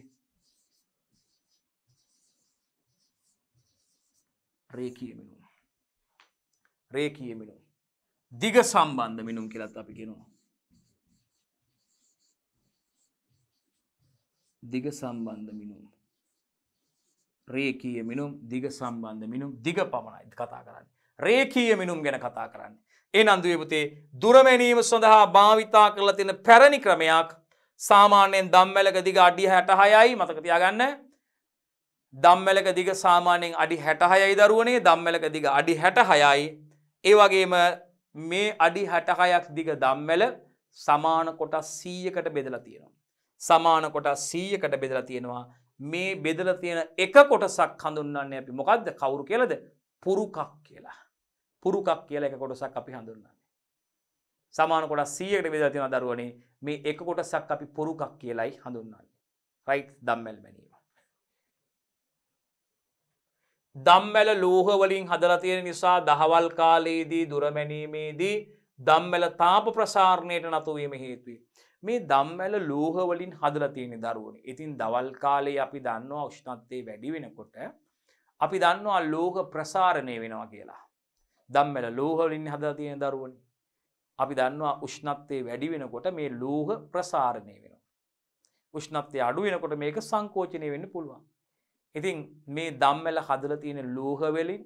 S1: රේකීය මිනුම් රේකීය මිනුම් දිග සම්බන්ධ මිනුම් කියලත් අපි කෙනවා දිග සම්බන්ධ මිනුම්. රේකීය මිනුම් දිග සම්බන්ධ මිනුම් දිග පමණයි කතා කරන්න. රේකීය මිනුම් ගැන කතා කරන්න. ඒ අන්දුවපුතේ දුරමැනීම සඳහා භාවිතා කරලා තින පැරණි ක්‍රමයක් සාමාන්‍යයෙන් දම්වැලක දිග අඩි හැට හයයි මතකතියාගන්න දම්වැලක දිග සාමානයෙන් අඩි හැට හයයි දරුවනේ දම්වැලක දිග අඩි හැට හයයි ඒවගේම මේ අඩි හැටහයක් දිග දම්වැල සමාන කොටස් සීයකට බෙදලා තියෙනවා. සමාන කොට සීයකට බෙදලා තියෙනවා මේ බෙදල තියෙන එක කොටසක් හඳුන්න්නේ අපි මොකක්ද කවුරු කියලද පුරුකක් කියලා පුරුකක් කියල එක කොටසක් අපි හඳුන්නන්නේ සමාන කොට සීයට බෙදල තියෙන දරුවනේ මේ එක කොටසක් අපි පුරුකක් කියලයි හඳුන්නන්නේ රයි් දම්මැල් මැනීම දම්මැල ලෝහවලින් හදලතියෙන නිසා දහවල් කාලයේදී දුරමැනීමේදී දම්මැල තාප ප්‍රසාරණයට නතුවීම හේතුවයි මේ දම්වැල ලෝහවලින් හදලා තියෙන දරුවනේ. ඉතින් දවල් කාලේ අපි දන්නවා උෂ්ණත්වය වැඩි වෙනකොට අපි දන්නවා ලෝක ප්‍රසාරණය වෙනවා කියලා. දම්වැල ලෝහවලින් හදලා තියෙන දරුවනේ. අපි දන්නවා උෂ්ණත්වය වැඩි වෙනකොට මේ ලෝහ ප්‍රසාරණය වෙනවා. උෂ්ණත්වය අඩු වෙනකොට මේක සංකෝචනය වෙන්න පුළුවන්. ඉතින් මේ දම්වැල හදලා තියෙන ලෝහවලින්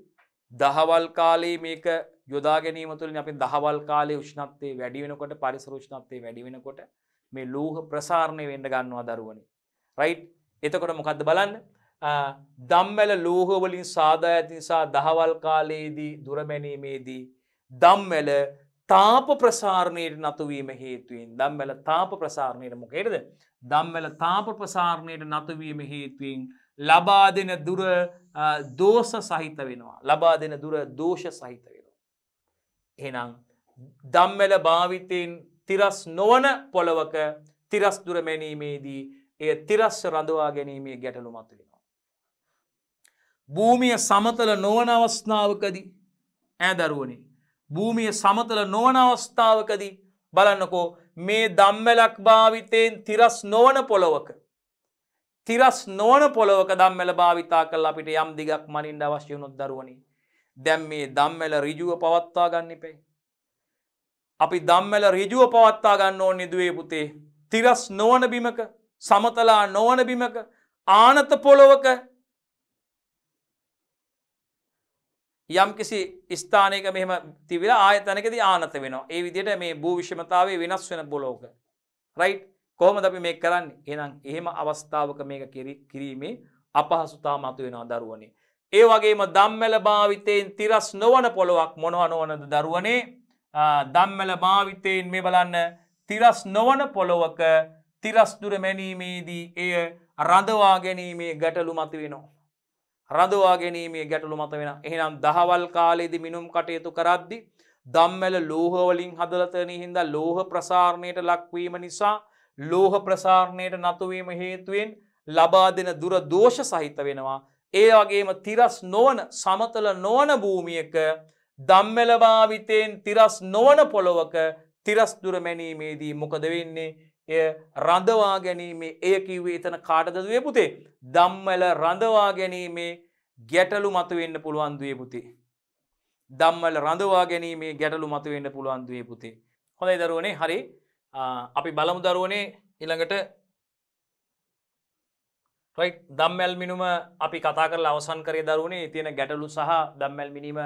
S1: දහවල් කාලේ මේක යොදා ගැනීම තුළින් අපි දහවල් කාලේ උෂ්ණත්වය වැඩි වෙනකොට පරිසර උෂ්ණත්වය වැඩි වෙනකොට මේ ලෝහ ප්‍රසාරණය වෙන්න ගන්නවා දරුවනි. රයිට් එතකොට මොකක්ද බලන්න දම්මැල ලෝහවලින් සාදා ඇති නිසා දහවල් කාලයේදී දුරමැනීමේදී දම්මැල තාප ප්‍රසාරණයට නතුවීම හේතුවෙන් දම්මැල තාප ප්‍රසාරණයට මොකේද දම්මැල තාප ප්‍රසාරණයට නතුවීම හේතුවෙන් ලබා දෙන දුර දෝෂ සහිත වෙනවා ලබා දෙන දුර දෝෂ සහිත වෙනවා. එනම් දම්මැල භාවිතයෙන් තිරස් නොවන පොළොවක තිරස් දුරමැනීමේදී එය තිරස්ස රඳවා ගැනීමේ ගැටලු මතුවෙනවා. භූමිය සමතල නොවන අවස්ථාවකදී ඇදරුවනි. භූමිය සමතල නොවන අවස්ථාවකදී බලන්නකෝ මේ දම්මලක් භාවිතයෙන් තිරස් නොවන පොළොවක. තිරස් නොවන පොළොවක දම්මල භාවිතා කල් අපිට යම් දිගක් මනින්ඩ අවශ්‍යයුණොත් දරුවනි. දැම් මේ දම්මල රිජුව පවත්වා ගන්න පෙයි. අපි දම්මැල රිජුව පවත්තා ගන්න ඕන නිදුවේ පුතේ. තිරස් නොවන බිමක සමතලා නොවන බිමක ආනත පොළොවක යම්කිසි ස්ථානයක මෙම තිවිලා ආයතනකද ආනත වෙනවා ඒ විදිට මේ භූවිෂමතාවේ වෙනස් වෙන බොලෝක. රයි් කොහොම අපි මේ කරන්න එනම් එහෙම අවස්ථාවක මේක කිරීමේ අපහසුතා මතු වෙනවා දරුවනේ. ඒ වගේම දම්මැල භාවිතයෙන් තිරස් නොවන පොළොවක් මොනව නොවනද දරුවනේ දම්මල භාවිතයෙන් මේ බලන්න තිරස් නොවන පොළොවක තිරස්දුර මැනීමේදී එය රඳවා ගැනීමේ ගැටලු මත වෙනවා. රඳවා ගැනීමේ ගැටලු මත වෙන එහෙනම් දහවල් කාලේදි මිනුම් කටයුතු කරද්දි. දම්මැල ලෝහවලින් හදලතනී හින්ද ලෝහ ප්‍රසාරණයට ලක්වීම නිසා ලෝහ ප්‍රසාරණයට නතුවීම හේතුවෙන් ලබා දෙන දුර දෝෂ සහිත වෙනවා. ඒ වගේම තිරස් නොවන සමතල නොවන භූමියක දම්මලභාවිතයෙන් තිරස් නොවන පොළොවක තිරස්දුර මැනීමේදී මොකද වෙන්නේ එය රඳවා ගැනීමේ එය කිව්වේ එතන කාටදදුවේ පුතේ දම්මල රඳවා ගැනීමේ ගැටලු මතුවෙන්න පුළුවන් දේ පුතේ. දම්මල රඳවා ගැනීමේ ගැටලු මතුවෙන්න පුළුවන් දේ පුතේ. හොඳයි දරුවනේ හරි අපි බලමු දරුවනේ ඉළඟට රයිට් දම්මැල් මිනුම අපි කතා කරලා අවසන් කරේ දරුණේ තියෙන ගැටලු සහ දම්මැල් මිනිීම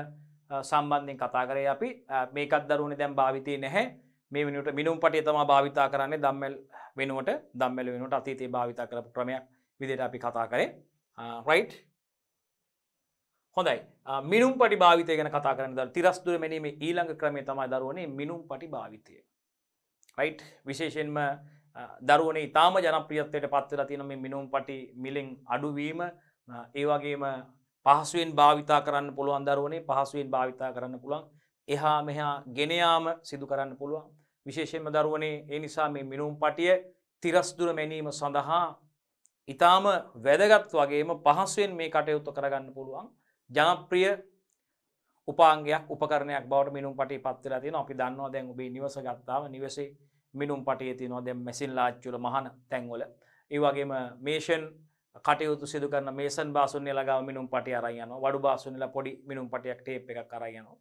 S1: සම්බන්ධයෙන් කතා කරේ අපි මේකත් දරුණ දැම් භාවිතය නැහැ මේ වෙනට මිනුම් පටේ තම භාවිතා කරන්නේ දම්මල් වෙනුවට දම්මල වෙනුවට අතීතය භාවිතා කරපු ක්‍රමයක් විදිට අපි කතා කරේ රයිට් හොඳයි මිනුම් පටි භාවිතය ගැන කතා කරන ද තිරස්තුර මැනීම ඊළඟ ක්‍රමය තමයි දරුවනේ මිනුම් පටි භාවිතය රයිට් විශේෂෙන්ම දරුවන ඉතාම ජනප්‍රියත්වයට පත්වල තින මේ මිනුම් පටි මිලින් අඩුවීම ඒවගේම පහසුවෙන් භාවිතා කරන්න පුළුවන් දරුවනේ පහසුවෙන් භාවිතා කරන්න පුළුවන් එහා මෙහා ගෙනයාම සිදු කරන්න පුළුවන් විශේෂෙන්ම දරුවනේ ඒ නිසා මේ මිනුම් පටිය තිරස්දුර මැනීම සඳහා ඉතාම වැදගත් වගේම පහසුවෙන් මේ කටයුත්ත කරගන්න පුළුවන් ජනප්‍රිය උපාන්ගයක් උපකරණයක් බවට මිනුම් පටි පත්වෙලා තියෙන අපි දන්නවා දැන් ඔබේ නිවස ගත්තාව නිවසේ මිනුම් පටිය තියනවා දැම් මැසින් ලාච්චුල මහන තැන්වල ඒවගේම මේෂන් කටයුතු සිදු කරන මේසන් බාසුන්ය ලගාව මිනුම් පටි අරයන වඩු බාසුනල පොඩි මිනුම් පටියක් ටේප් එකක් කරයනවා.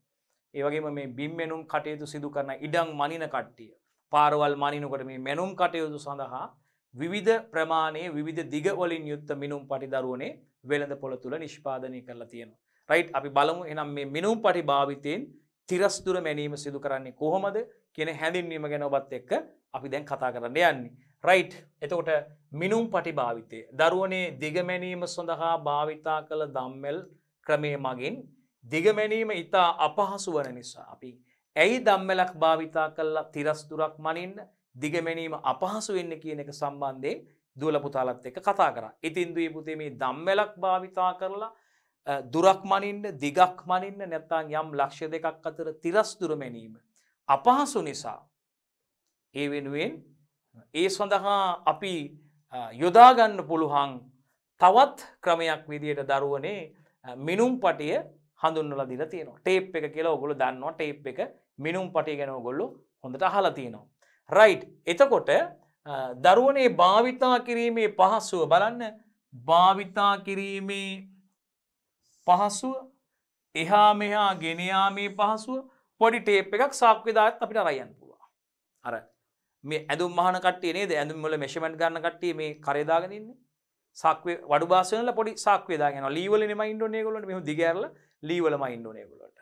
S1: ඒවගේම මේ බිම් මෙනුම් කටයුතු සිදු කරන ඉඩං මනින කට්ටිය. පාරවල් මනිනකොට මේ මෙනුම් කටයුතු සඳහා විවිධ ප්‍රමාණයේ විධ දිගවලින් යුත්ත මිනුම් පටි දරුවනේ වෙළඳ පොළ තුළ නිෂ්පාදනය කරලා තියෙනවා. රයිට් අපි බලමු එනම් මේ මිනුම් පටි භාවිතයෙන් තිරස්දුර මැනීම සිදු කරන්නේ කොහොමද කියෙන හැඳින්වීම ගැන ඔබත් එක්ක අපි දැන් කතා කරන්න යන්නේ. රයිට් එතකොට මිනුම් පටි භාවිතය දරුවනේ දිගමැනීම සොඳහා භාවිතා කළ දම්මෙල් ක්‍රමය මගින් දිගමැනීම ඉතා අපහසු වන නිසා අපි ඇයි දම්මලක් භාවිතා කල්ලා තිරස්දුරක් මනින්න දිගමැනීම අපහසු වෙන්න කියන එක සම්බන්ධයෙන් දුවලපුතාලත් එක කතා කර ඉතින්දුවී පුතේ මේ දම්මලක් භාවිතා කරලා දුරක් මනින්න දිගක් මනින්න නැත්තං යම් ලක්ෂ දෙකක් අතර තිරස්දුරමැනීම අපහසු නිසා ඒ වෙනුවෙන් ඒ සඳහා අපි යොදාගන්න පුළුහන් තවත් ක්‍රමයක් විදියට දරුවනේ මිනුම් පටිය හඳුන්නල දිල තියෙන ටේප් එක කියලා ඔගොලු දන්නවා ටේප් එක මිනුම් පටිය ගැන ගොල්ලු හොඳට අහලා තියෙනවා. රයිට් එතකොට දරුවනේ භාවිතා කිරීමේ පහසුව බලන්න භාවිතා කිරීමේ පහසුව එහා මෙහා ගෙනයාමේ පහසුව පොඩි ටේප් එකක් සාක්විදාත් අපිට රයන් පුළුව අර මේ ඇඳුම් මහන කට්ටිය නේද ඇඳුම් වල මෙෂර්මන්ට් ගන්න කට්ටිය මේ කරේ දාගෙන ඉන්නේ සාක්කුවේ වඩු බාස් වෙනලා පොඩි සාක්කුවේ දාගෙන යනවා ලී වලනේ මයින්ඩ් ඕනේ ඒගොල්ලන්ට මෙහෙම දිග ඇරලා ලී වල මයින්ඩ් ඕනේ ඒගොල්ලන්ට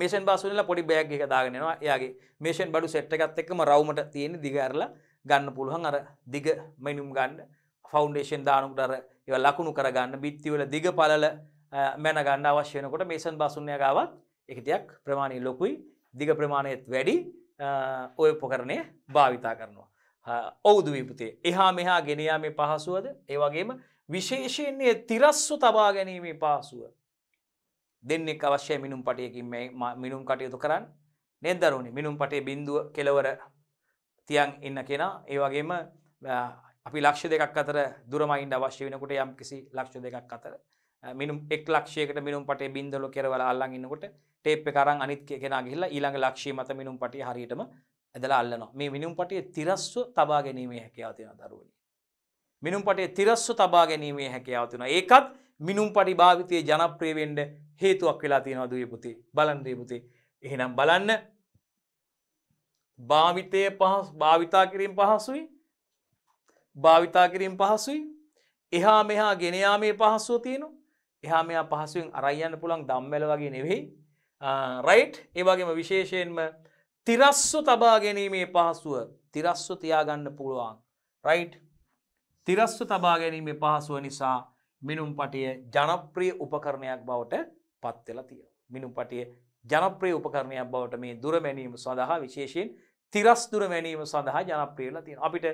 S1: මේෂන් බාස් වෙනලා පොඩි බෑග් එකක් දාගෙන යනවා එයාගේ මේෂන් බඩු සෙට් එකත් එක්කම රවුමට තියෙන දිග ඇරලා ගන්න පුළුවන් අර දිග මෙනුම් ගන්න ෆවුන්ඩේෂන් දානකොට අර ඒවා ලකුණු කරගන්න බිත්ති වල දිග පළල මැන ගන්න අවශ්‍ය වෙනකොට මේෂන් බාස් උන්නේ ගාවත් ඒක ටිකක් ප්‍රමාණය ලොකුයි දිග ප්‍රමාණයත් වැඩි ඔය උපකරණය භාවිතා කරනවා. ඔවුදු විපතේ එහා මෙහා ගෙනයා මේ පහසුවද ඒවගේම විශේෂයෙන්න්නේ තිරස්සු තබා ගැනීමේ පාසුව. දෙන්නෙක් අවශ්‍ය මිනුම් පටයකින් මිනුම් කටයුතු කරන්න නෙදරුණනි මිනුම් පටේ බිඳුව කෙලවර තියන් ඉන්න කෙනා ඒවගේම අපි ලක්ෂ දෙකක් අතර දුරමයින්ට අවශ්‍ය වෙනකුට යම් කිසි ලක්ෂ දෙකක් අතර මිනුම් එක් ලක්ෂයකට මිනුම් පටේ බින්දල කෙරවල අල්ලන් ඉන්නකොට ටේප් එක අරන් අනිත් කෙනා ගිහිල්ලා ඊළඟ ලක්ෂය මත මිනුම් පටිය හරියටම ඇදලා අල්ලනවා. මේ මිනුම් පටියේ තිරස්ව තබා ගැනීමේ හැකියාව තියෙන දරුවනි. මිනුම් පටියේ තිරස්ව තබා ගැනීමේ හැකියාව තියෙනවා. ඒකත් මිනුම් පටි භාවිතයේ ජනප්‍රිය වෙන්න හේතුවක් වෙලා තියෙනවා දුවේ පුතේ. බලන්න දුවේ පුතේ. එහෙනම් බලන්න භාවිතයේ පහස් භාවිතා කිරීම පහසුයි. භාවිතා කිරීම පහසුයි. එහා මෙහා ගෙන යාමේ පහසුව තියෙනවා. එහා මෙයා පහසුවෙන් අරයන්න පුළන් දම්බැල වගේ නෙවෙයි රයිට් ඒවගේම විශේෂයෙන්ම තිරස්සු තබා ගැනීමේ පහසුව තිරස්සු තියාගන්න පුළුවන් රයිට් තිරස්සු තබා ගැනීමේ පහසුව නිසා මිනුම් පටිය ජනප්‍රිය උපකරණයක් බවට පත්වෙලා තිය. මිනුම් පටිය ජනප්‍රිය උපකරණයක් බවට මේ දුරමැනීම සඳහා විශේෂයෙන් තිරස් දුරමැනීම සඳහා ජනප්‍රියලා තියෙන. අපිට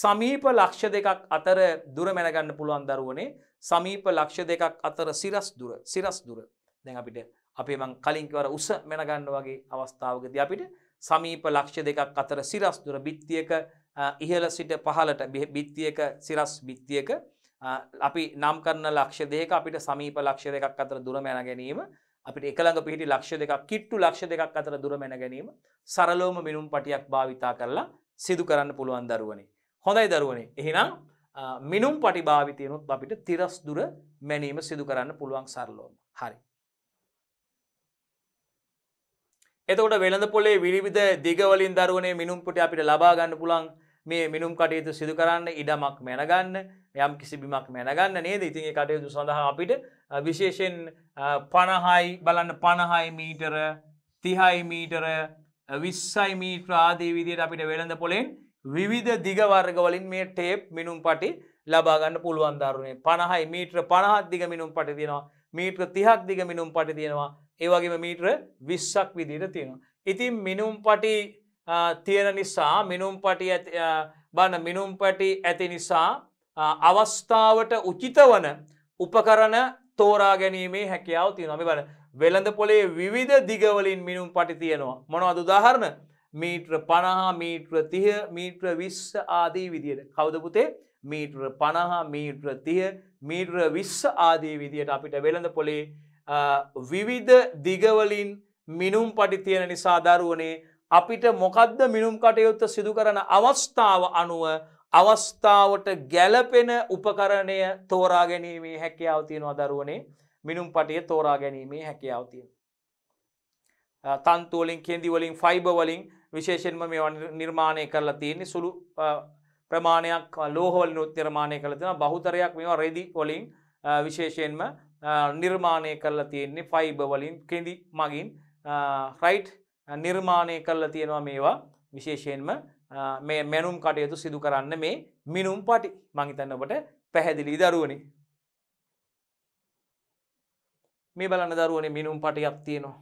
S1: සමීප ලක්ෂ දෙකක් අතර දුරමැනගන්න පුළුවන් දරුවනේ සමීප ලක්ෂ දෙකක් අතර සිරස් දුර සිරස් දුර දැන් අපිට අපේ මං කලින්කිවර උස මෙනගන්න වගේ අවස්ථාවකද අපිට සමීප ලක්ෂ දෙකක් අතර සිරස් දුර බිත්තියක ඉහල සිට පහලට බිත්තියක සිරස් බිත්තියක අපි නම් කරන ලක්ෂ දෙක අපිට සමීප ලක්ෂ දෙකක් අතර දුර මැන ගැනීම අපිට එකළඟ පිහිටි ලක්ෂ දෙකක් කිට්ටු ලක්ෂ දෙකක් අතර දුර මැන ගැනීම සරලෝම මිනුම් පටියක් භාවිතා කරලා සිදු කරන්න පුළුවන් දරුවනේ. හොඳයි දරුවනේ. එහෙනම් මිනුම් පටිභාවිතයනුත් අපිට තිරස්දුර මැනීම සිදු කරන්න පුළුවන් සරලෝම හරි. එතකොට වෙළඳ පොලේ විනිවිධ දිගවලින් දරුවනේ මිනුම්පට අපිට ලබාගන්න පුළන් මේ මිනුම් කටයුතු සිදු කරන්න ඉඩමක් මැනගන්න යම් කිසි බිමක් මැනගන්න නේද ඉතිගේ කටයුතු සඳහා අපිට විශේෂෙන් පණහායි බලන්න පණහායි මීටර තිහායි මීටර විස්සයි මීට්‍රාදී විදියට අපිට වෙළඳ පොලෙන් විවිධ දිගවර්ගවලින් මේ ටේප් මිනුම් පටි ලබාගන්න පුළුවන් දරුණේ පණහයි මීට්‍ර පණහත් දිග මිනුම් පටි තියෙනවා මීට්‍ර තිහක් දිග මිනුම් පටි තියෙනවා ඒවගේම මීට්‍ර විස්සක් විදිට තියෙනවා. ඉතින් මිනුම් පටි තියෙන නිසා මිනුම් පටි බන්න මිනුම් පටි ඇති නිසා අවස්ථාවට උචිත වන උපකරණ තෝරා ගැනීමේ හැකියාව තියෙනම බල වෙළඳ පොලේ විධ දිගවලින් මිනුම් පටි තියෙනවා මොනවා අදුදාහරණ මීට්‍ර පණහා මීට්‍ර තිය මීට්‍ර විශ්ස ආදී විදියට කවදපුතේ මීට්‍ර පණහා මීට්‍ර තිය මීට්‍ර විශ්ස ආදී විදියට අපිට වෙළඳ පොලේ විවිධ දිගවලින් මිනුම් පටි තියෙන නිසා දරුවනේ අපිට මොකද්ද මිනුම් කටයුත්ත සිදු කරන අවස්ථාව අනුව අවස්ථාවට ගැලපෙන උපකරණය තෝරා ගැනීමේ හැකියාව තියෙනවා දරුවනේ මිනුම් පටිය තෝරා ගැනීමේ හැකියාව තියෙන. තන්තුවලින් කෙදිවලින් ෆයිබවලින් විශේෂෙන්ම මේවා නිර්මාණය කරලා තියෙන්නේ සුළු ප්‍රමාණයක් ලෝහවල නිර්මාණය කරලා තියෙනවා බහුතරයක් මේවා රෙදි වලින් විශේෂයෙන්ම නිර්මාණය කරලා තියෙන්නේ ෆයිබර් වලින් කෙඳි මගින් රයිට් නිර්මාණය කරලා තියෙනවා මේවා විශේෂයෙන්ම මේ මැනුම් කටයුතු සිදු කරන්න මේ මිනුම් පටි මංහිතන්න ඔබට පැහැදිලි දරුවනි මේ බලන්න දරුවනේ මිනුම් පටියක් තියෙනවා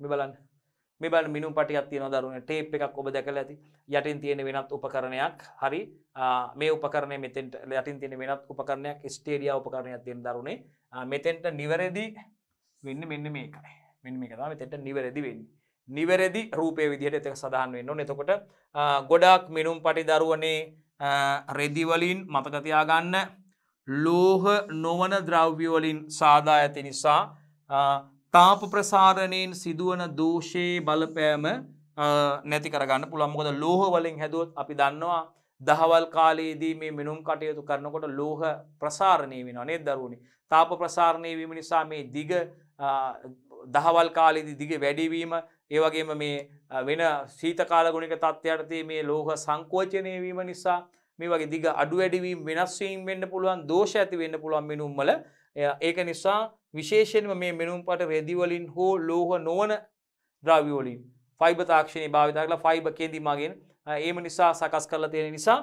S1: මෙ බලන්න මේ බල මිනු පටියක් තියෙන දරුණ ටේප් එකක් ඔබ දැකල ඇති යටින් තියෙන වෙනත් උපකරණයක් හරි මේ උපකරණය මෙතෙන්ට යටින් තියෙන වෙනත් උපකරණයක් ස්ටේඩිය උපකරණයක් තියෙන දරුණේ මෙතෙන්ට නිවැරදි වෙන්න මෙන්න මේකයි මෙන්න මේ කතා මෙතෙන්ට නිවැරදි වෙන්න නිවැරදි රූපය විදිහට එතක සඳහන් වෙන්න නතකොට ගොඩක් මිනුම් පටි දරුවනේ රෙදිවලින් මතකතියාගන්න ලෝහ නොවන ද්‍රව්‍යවලින් සාදා ඇති නිසා තාප ප්‍රසාරණයෙන් සිදුවන දෝෂයේ බලපෑම නැති කරගන්න පුළම්මොද ලෝහවලින් හැදුවත් අපි දන්නවා දහවල් කාලයේදී මේ මිනුම් කටයුතු කරනකොට ලෝහ ප්‍රසාරණය වෙන අනේ දරුණනි තාප ප්‍රසාරණය වීම නිසා මේ දිග දහවල් කාලෙදි දිග වැඩිවීම ඒවගේම මේ වෙන සීතකාලගුණික තත්ත්වයටතේ මේ ලෝහ සංකෝචනය වීම නිසා මේ වගේ දිග අඩු වැඩිවීම් වෙනස්වීම් වෙන්න පුළුවන් දෝෂ ඇති වෙන්න පුළුවන් මිනුම්මල ඒක නිසා විශේෂෙන්ම මේ මෙනුම්පට රෙදිවලින් හෝ ලෝහ නොවන ද්‍රවිවලින් ෆයිබ තාක්ෂණය භාවිතාකල ෆයිබ කෙදීමගෙන් ඒම නිසා සකස් කරලා තියෙන නිසා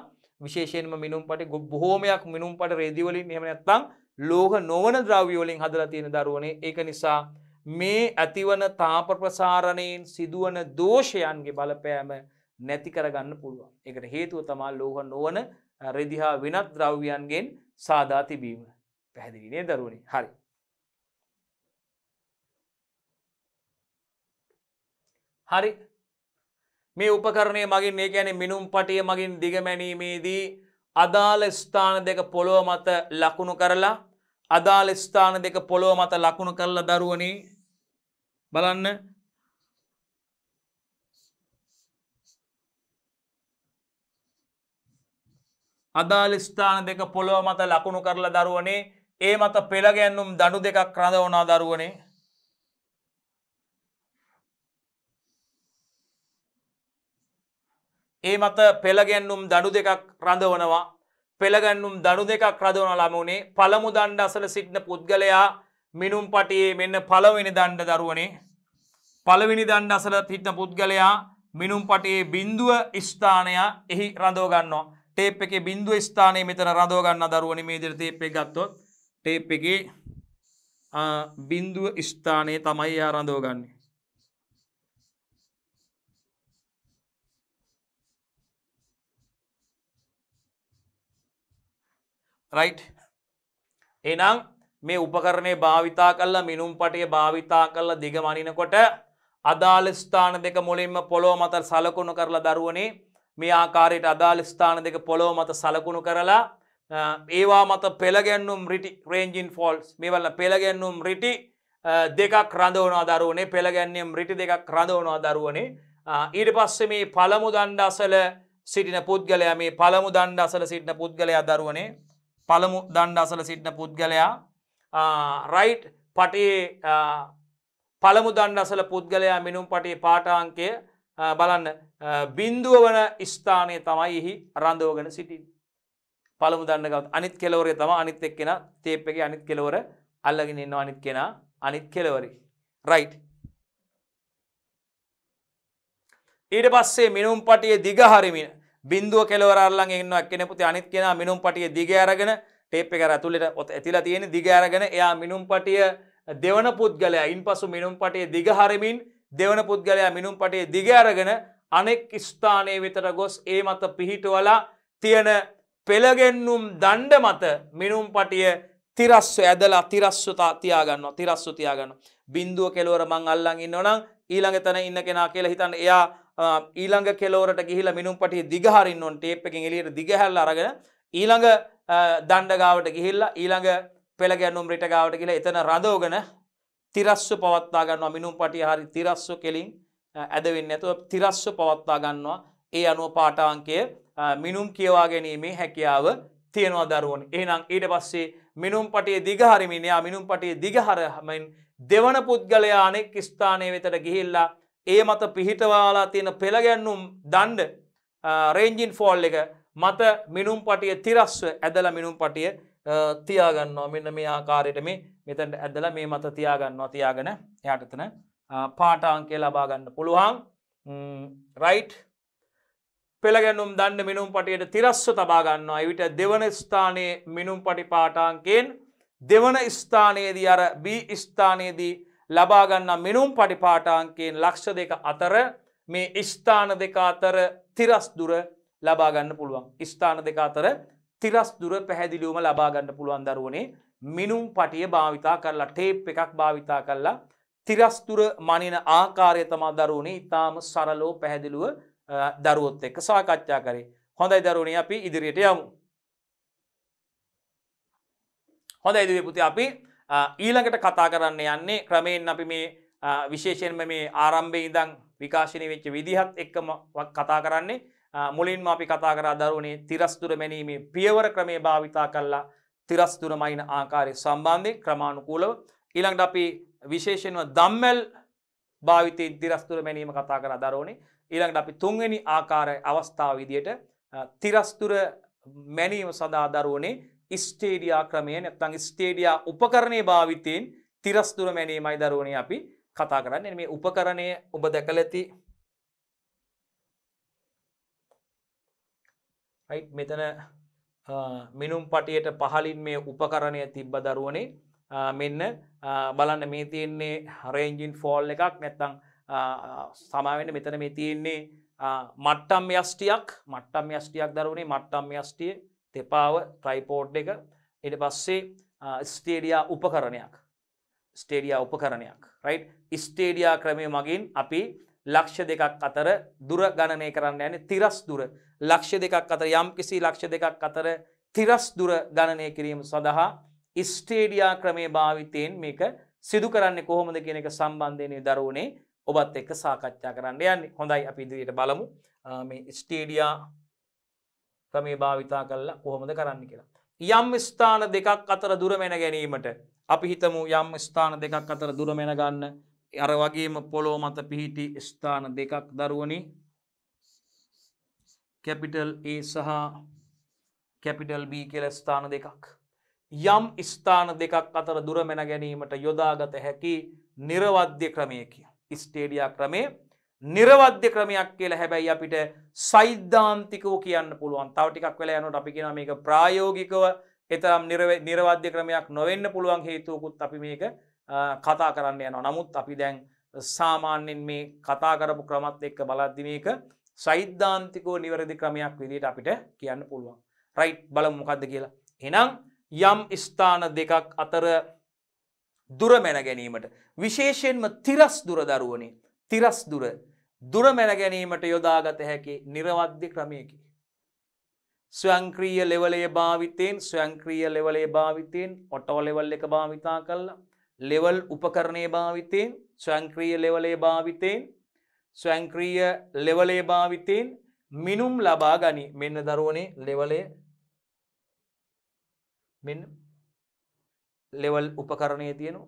S1: විශේෂෙන්ම මිනුම්පට බොහෝමයක් මිනුම්පට රෙදිවලින් එමනැත්තං ලෝහ නොවන ද්‍රවියෝලින් හදලා තියෙන දරුවනේ ඒක නිසා මේ ඇතිවන තාප ප්‍රසාරණයෙන් සිදුවන දෝෂයන්ගේ බලපෑම නැති කරගන්න පුළුවන්. එකට හේතුව තමා ලෝහ නොවන රෙදිහා වෙනත් ද්‍රව්‍යයන්ගෙන් සාදා තිබීම පැහැදිවිනේ දරුවනේ හරි. හරි මේ උපකරණය මගින් ඒ ඇන මිනුම් පටිය මගින් දිගමැනීමේදී අදාළ ස්ථාන දෙක පොළොව මත ලකුණු කරලා අදාළ ස්ථාන දෙක පොළොව මත ලකුණු කරල දරුවන බලන්න අදාළ ස්ථාන දෙක පොළොව මත ලකුණු කරලා දරුවනේ ඒ මත පෙළගැන්නුම් දඩු දෙකක් රඳවනා දරුවනේ ඒ මත පෙළගැන්නුම් දඩු දෙකක් රඳවනවා පෙළගැන්නුම් දඩු දෙකක් රදවන ළමුණේ පළමු දණ්ඩ අසල සිටින පුද්ගලයා මිනුම් පටියේ මෙන්න පළවෙනි දණ්ඩ දරුවනේ පළවෙනි දණ්ඩ අසල සිටින පුද්ගලයා මිනුම් පටේ බිින්දුව ස්ථානය එහි රඳෝගන්නවා ටේප් එක බිින්දුව ස්ථානය මෙතන රදෝගන්න දරුවන මේ දිර තේපේ ගත්තොත් ටේප් එක බිින්දුව ස්ථානය තමයි යා රඳෝගන්නේ රයිට් එනම් මේ උපකරණය භාවිතා කල්ලා මිනුම් පටය භාවිතා කල්ල දිග මනිනකොට අදාළ ස්ථාන දෙක මුලින්ම පොලෝ මත සලකුණු කරලා දරුවනේ මේ ආකාරයට අදාළ ස්ථාන දෙක පොලෝ මත සලකුණු කරලා ඒවා මත පෙළගැන්නුම් රිටි රේජින් ෆෝල්ස් මේවල්ල පෙළගැන්නුම් රිටි දෙකක් රඳවනවා දරුවනේ පෙළගැන්නම් රිටි දෙකක් රඳවනවා දරුවනේ ඊට පස්සේ මේ පළමු දණ්ඩ අසල සිටින පුද්ගලයා මේ පළමු දණ්ඩ අසල සිටින පුද්ගලයා දරුවනේ පළමු දණ්ඩ අසල සිටින පුද්ගලයා රයිට් පටේ පළමු දණ්ඩ අසල පුද්ගලයා මිනුම් පටේ පාටාංකය බලන්න බින්දුව වන ස්ථානය තමයි එහි රඳෝගෙන සිටින්. පළමු දන්නකවත් අනිත් කෙලවරේ තම අනිත් එක්කෙන තේප් එක අනිත් කෙලවර අල්ලගෙන ඉන්නවා අනිත් කෙනා අනිත් කෙලවරි. රයිට්. ඊට පස්සේ මිනුම් පටියේ දිගහරිමින් බින්දුව කෙලවරල්ලන් ඉන්න එක්කෙන පුති අනිත් කෙනා මිනුම් පටිය දිග අරගෙන ටේප් එක ඇතුළට ඔත් ඇතිලා තියෙන දිග අරගෙන එයා මිනුම් පටිය දෙවන පුද්ගලයා ඉන් පසු මිනුම් පටිය දිග හරිමින් දෙවන පුද්ගලයා මිනුම් පටිය දිග අරගෙන අනෙක් ස්ථානයේ විතර ගොස් ඒ මත පිහිටවලා තියෙන පෙළගෙන්නුම් දණ්ඩ මත මිනුම් පටිය තිරස්ව ඇදලා තිරස්වතා තියාගන්න තිරස්ව තියාගන්න බින්දුව කෙලවර මං අල්ලන් ඉන්න නම් ඊළඟ තැන ඉන්න කෙනා කියලා හිතන්න එයා ඊළඟ කෙලෝරට ගිහිල මිනුම්පටිය දිගහරින් ඔොන් ටේප් එකින් එලියට දිගහැල්ල අරගෙන ඊළඟ දණ්ඩගාවට ගිහිල්ලා ඊළඟ පෙළගැනුම් රිටගාවට කියලා එතන රඳෝගෙන තිරස්සු පවත්තා ගන්නවා මිනුම්පටිය හරි තිරස්සු කෙලින් ඇදවෙන්න ඇතුව තිරස්සු පවත්තා ගන්නවා ඒ අනුව පාටාංකය මිනුම් කියවා ගැනීමේ හැකියාව තියෙනවා දරුවන් ඒනම් ඊට පස්සේ මිනුම් පටේ දිගහරිමිනයා මිනුම් පටේ දිගහරමෙන් දෙවන පුද්ගලයා අනෙක් ස්ථානය වෙතට ගිහිල්ලා ඒ මත පිහිටවාලා තියෙන පෙළගැන්නුම් දණ්ඩ රේන්ජින් ෆෝල් එක මත මිනුම් පටිය තිරස්ව ඇදල මිනුම් පටිය තියාගන්නවා මෙන්න මේ ආකාරයට මේ මෙතැට ඇදල මේ මත තියාගන්නවා තියාගෙන යටතන පාටාංකේ ලබාගන්න පුළුවන් රයිට් පෙළගැනුම් දන්න මිනුම් පටියට තිරස්ව තබාගන්නවා එවිට දෙවන ස්ථානයේ මිනුම් පටි පාටාංකෙන් දෙවන ස්ථානයේදී අර බී ස්ථානයේදී ලබාගන්නා මිනුම් පටිපාටාන්කයෙන් ලක්ෂ දෙක අතර මේ ස්ථාන දෙක අතර තිරස්දුර ලබාගන්න පුළුවන්. ස්ථාන දෙක අතර තිරස්දුර පැහැදිලිවම ලබාගන්න පුළුවන් දරුවනේ මිනුම් පටිය භාවිතා කරලා ටේප් එකක් භාවිතා කරලා තිරස්තුර මනින ආකාරය තමා දරුවනේ ඉතාම සරලෝ පැහැදිලුව දරුවොත් එක්ක සාකච්ඡා කරේ. හොඳයි දරුවනේ අපි ඉදිරියට යමු. හොඳ ඉදිවි පුති අපි ඊළඟට කතා කරන්න යන්නේ ක්‍රමයෙන් අපි මේ විශේෂයෙන්ම මේ ආරම්භය ඉඳං විකාශනය වෙච්ච විදිහත් එක්කම කතා කරන්නේ මුලින්ම අපි කතා කර දරුණේ තිරස්තුර මැනීමේ පියවර ක්‍රමේ භාවිතා කල්ලා තිරස්තුරමයින ආකාරය සම්බන්ධය ක්‍රමාණුකූලව ඊළඟට අපි විශේෂෙන්ව දම්මැල් භාවිතය තිරස්තුර මැනීම කතා කර දරෝනේ ඊළඟට අපි තුන්වෙනි ආකාරය අවස්ථාව විදියට තිරස්තුර මැනීම සඳහා දරුවනේ ස්ටේඩියා ක්‍රමය නැත්තං ස්ටේඩියා උපකරණය භාවිතයෙන් තිරස්දුර මැනීමයි දරුවනය අපි කතා කරන්න මේ උපකරණය ඔබ දැකල ඇති මෙතන මිනුම් පටියට පහලින් මේ උපකරණය තිබ්බ දරුවනේ මෙන්න බලන්න මේ තියෙන්නේ හරේන්ජින් ෆෝල් එකක් නැත්තං සමාවෙන මෙතන මේ තියෙන්නේ මට්ටම් යෂ්ටියක් මට්ටම් යෂ්ටියක් දරුණේ මට්ටම් යෂ්ටියේ තෙපාව ට්‍රයිපෝඩ් එක එට පස්සේ ස්ටේඩියා උපකරණයක් ස්ටේඩියා උපකරණයක් රයි් ස්ටේඩියා ක්‍රමය මගින් අපි ලක්ෂ දෙකක් අතර දුර ගණනය කරන්න යන තිරස් දුර ලක්ෂ දෙකක් අතර යම් කිසි ලක්ෂ දෙකක් අතර තිරස් දුර ගණනය කිරීම සඳහා ස්ටේඩියා ක්‍රමේ භාවිතයෙන් මේක සිදු කරන්නේ කොහොමද කියන එක සම්බන්ධයනය දරුවනේ ඔබත් එක්ක සාකච්ඡා කරන්න යන්නේ හොඳයි අපි ඉදිරියට බලමු ස්ටේඩියා ක්‍රමේ භාවිතා කරලා කොහොමද කරන්න කියලා. යම් ස්ථාන දෙකක් අතර දුරමෙන ගැනීමට අපි හිතමු යම් ස්ථාන දෙකක් අතර දුරමෙන ගන්න අර වගේම පොලෝ මත පිහිටි ස්ථාන දෙකක් දරුවනි කැපිටල් ඒ සහ කැපිටල් B කියල ස්ථාන දෙකක්. යම් ස්ථාන දෙකක් අතර දුරමෙන ගැනීමට යොදාගත හැකි නිරවද්‍ය ක්‍රමය කිය. ස්ටේඩියා ක්‍රමේ නිරවද්‍ය ක්‍රමයක් කියලා හැබැයි අපිට සෛද්ධාන්තිකෝ කියන්න පුළුවන් තව ටිකක් වෙලා යනට අපි කියෙන මේක ප්‍රායෝගිකව එතරම් නිරවද්‍ය ක්‍රමයක් නොවෙන්න පුළුවන් හේතුවකුත් අපි මේක කතා කරන්න යනවා නමුත් අපි දැන් සාමාන්‍යෙන් මේ කතා කරපු ක්‍රමත් එක්ක බලද්දි මේක සෛද්ධාන්තිකෝ නිවැරදි ක්‍රමයක් විදිට අපිට කියන්න පුළුවන් රයිට් බල මොකක්ද කියලා එනම් යම් ස්ථාන දෙකක් අතර දුර මැන ගැනීමට විශේෂයෙන්ම තිරස් දුරදරුවනේ තිරස් දුර දුර මැන ගැනීමට යොදාගත හැකි නිරවද්‍ය ක්‍රමයකි. ස්වංක්‍රීය ලෙවලේ භාවිතයෙන් ස්වංක්‍රීය ලෙවලේ භාවිතයෙන් ඔටෝ ලෙවල් එක භාවිතා කල්ලා ලෙවල් උපකරණය භාවිතයෙන් ස්වංක්‍රීය ලෙවලේ භාවිතයෙන් ස්වංක්‍රීය ලෙවලේ භාවිතයෙන් මිනුම් ලබා ගනි මෙන්න දරුවනේ ලෙවලය ලෙවල් උපකරණය තියෙනු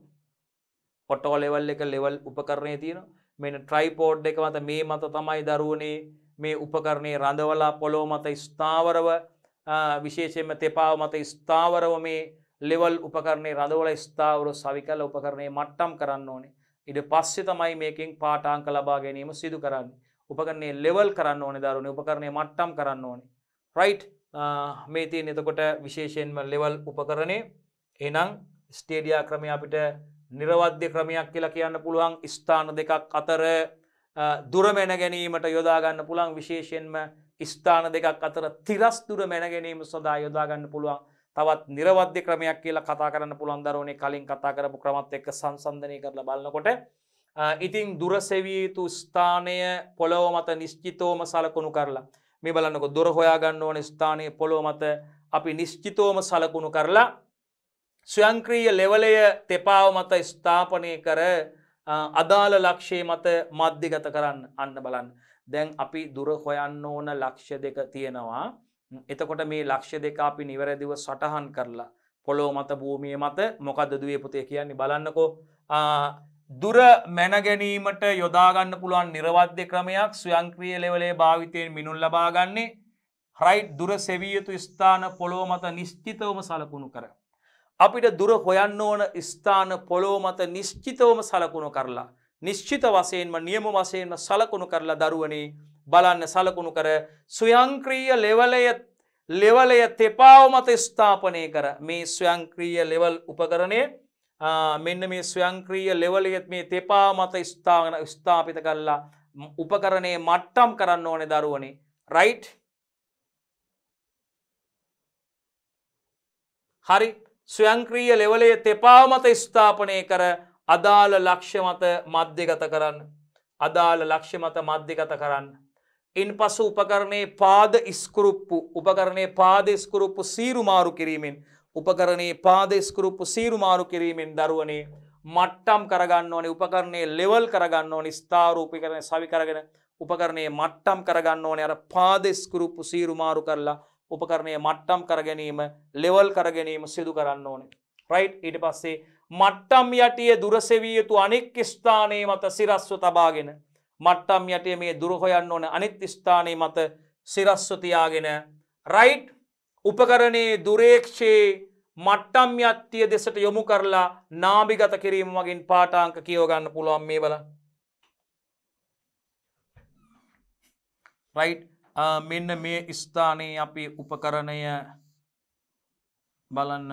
S1: පොටෝ ලෙවල් එක ලෙවල් උපකරණය තියෙනවා මෙන ට්‍රයිපෝඩ් එක මත මේ මත තමයි දරුවනේ මේ උපකරණය රඳවලා පොලෝ මත ස්ථාවරව විශේෂයෙන්ම තෙපාව මත ස්ථාවරව මේ ලෙවල් උපකරණය රඳවල ස්ථාවරු සවිකල උපකරණය මට්ටම් කරන්න ඕනේ ඉඩ පස්සෙ තමයි මේකින් පාටාංක ලබා ගැනීම සිදු කරන්න උපකරන්නේ ලෙවල් කරන්න ඕනේ දරුණ උපකරණය මට්ටම් කරන්න ඕනේ රයිට් මේ තියෙන් එතකොට විශේෂයෙන්ම ලෙවල් උපකරණය එනම් ස්ටේඩියා ක්‍රමය අපිට නිරවද්‍ය ක්‍රමයක් කියලා කියන්න පුළුවන් ස්ථාන දෙකක් අතර දුර මැන ගැනීමට යොදාගන්න පුළන් විශේෂයෙන්ම ස්ථාන දෙකක් අතර තිරස් දුර මැන ගැනීම සොදා යොදාගන්න පුළුවන් තවත් නිරවද්‍ය ක්‍රමයක් කියලා කතා කරන්න පුළන් දරෝනේ කලින් කතා කරපු ක්‍රමත් එක්ක සංසන්ධනය කරලා බලන්නකොට ඉතිං දුරසෙවියයුතු ස්ථානය පොළොව මත නිශ්චිතෝම සලකුණු කරලා මේ බලන්නක දුර හොයාගන්න ඕන ස්ථානය පොළොව මත අපි නිශ්චිතෝම සලකුණු කරලා ස්වයංක්‍රීය ලෙවලය තෙපාව මත ස්ථාපනය කර අදාළ ලක්ෂයේ මත මධ්‍යගත කරන්න අන්න බලන්න. දැන් අපි දුර හොයන්න ඕන ලක්ෂ දෙක තියෙනවා. එතකොට මේ ලක්ෂ දෙක අපි නිවැරදිව සටහන් කරලා. පොලෝ මත භූමිය මත මොකද දුවේ පුතේ කියන්නේ බලන්නකෝ. දුර මැනගැනීමට යොදාගන්න පුළුවන් නිරවද්‍ය ක්‍රමයක් ස්වයංක්‍රිය ලෙවලේ භාවිතයෙන් මිනුල් ලබාගන්නේ හරයි් දුර සෙවිය යුතු ස්ථාන පොළොව මත නිශ්චිතවම සලකුණු කර. අපිට දුර හොයන්න ඕන ස්ථාන පොලෝමත නිශ්චිතවම සලකුණු කරලා. නිශ්චිත වසයෙන්ම නියම වසයෙන්ම සලකුණු කරලා දරුවනේ බලන්න සලකුණු කර ස්වයංක්‍රීය ලෙවලය ලෙවලය තෙපාවමත ස්ථාපනය කර මේ ස්වයංක්‍රීය ලෙවල් උපකරණය මෙන්න මේ ස්වයංක්‍රීය ලෙවලයත් මේ තෙපා මත ස්ථාන ස්ථාපිත කරලා උපකරණය මට්ටම් කරන්න ඕනෙ දරුවනේ රයිට් හරි ස්වයංක්‍රීය ලෙවලේ තෙපා මත ස්ථාපනය කර අදාළ ලක්ෂ්‍යමත මධ්‍යගත කරන්න. අදාළ ලක්ෂ්‍යමත මධ්‍යගත කරන්න. ඉන් පසු උපකරණයේ පාද ඉස්කුරුප්පු උපකරණයේ පාද ස්කුරුප්පු සීරුමාරු කිරීමෙන් උපකරණයේ පාද ස්කුරුප්පු සීරුමාරු කිරීමෙන් දරුවනේ මට්ටම් කරගන්න ඕනේ උපකරණයේ ලෙවල් කරගන්න ඕනි ස්ථාරූපි කරන සවි කරගෙන උපකරණයේ මට්ටම් කරගන්න ඕනේ අර පාද ස්කුරුප්පු සීරුමාරු කරලා උපකරණය මට්ටම් කරගැනීම ලෙවල් කරගැනීම සිදු කරන්න ඕනේ. රයිට් ඊට පස්සේ මට්ටම් යටිය දුරසෙවිය යුතු අනෙක් ස්ථානයේ මත සිරස්ව තබාගෙන මට්ටම් යටය මේ දුරහොයන්න ඕන අනිත් ස්ථානය මත සිරස්වතියාගෙන රයිට් උපකරණයේ දුරේක්ෂයේ මට්ටම් යත්තිය දෙසට යොමු කරලා නාභිගත කිරීම මගින් පාටාංක කියෝගන්න පුළුවන් මේ බල රයිට් මෙන්න මේ ස්ථානයේ අපේ උපකරණය බලන්න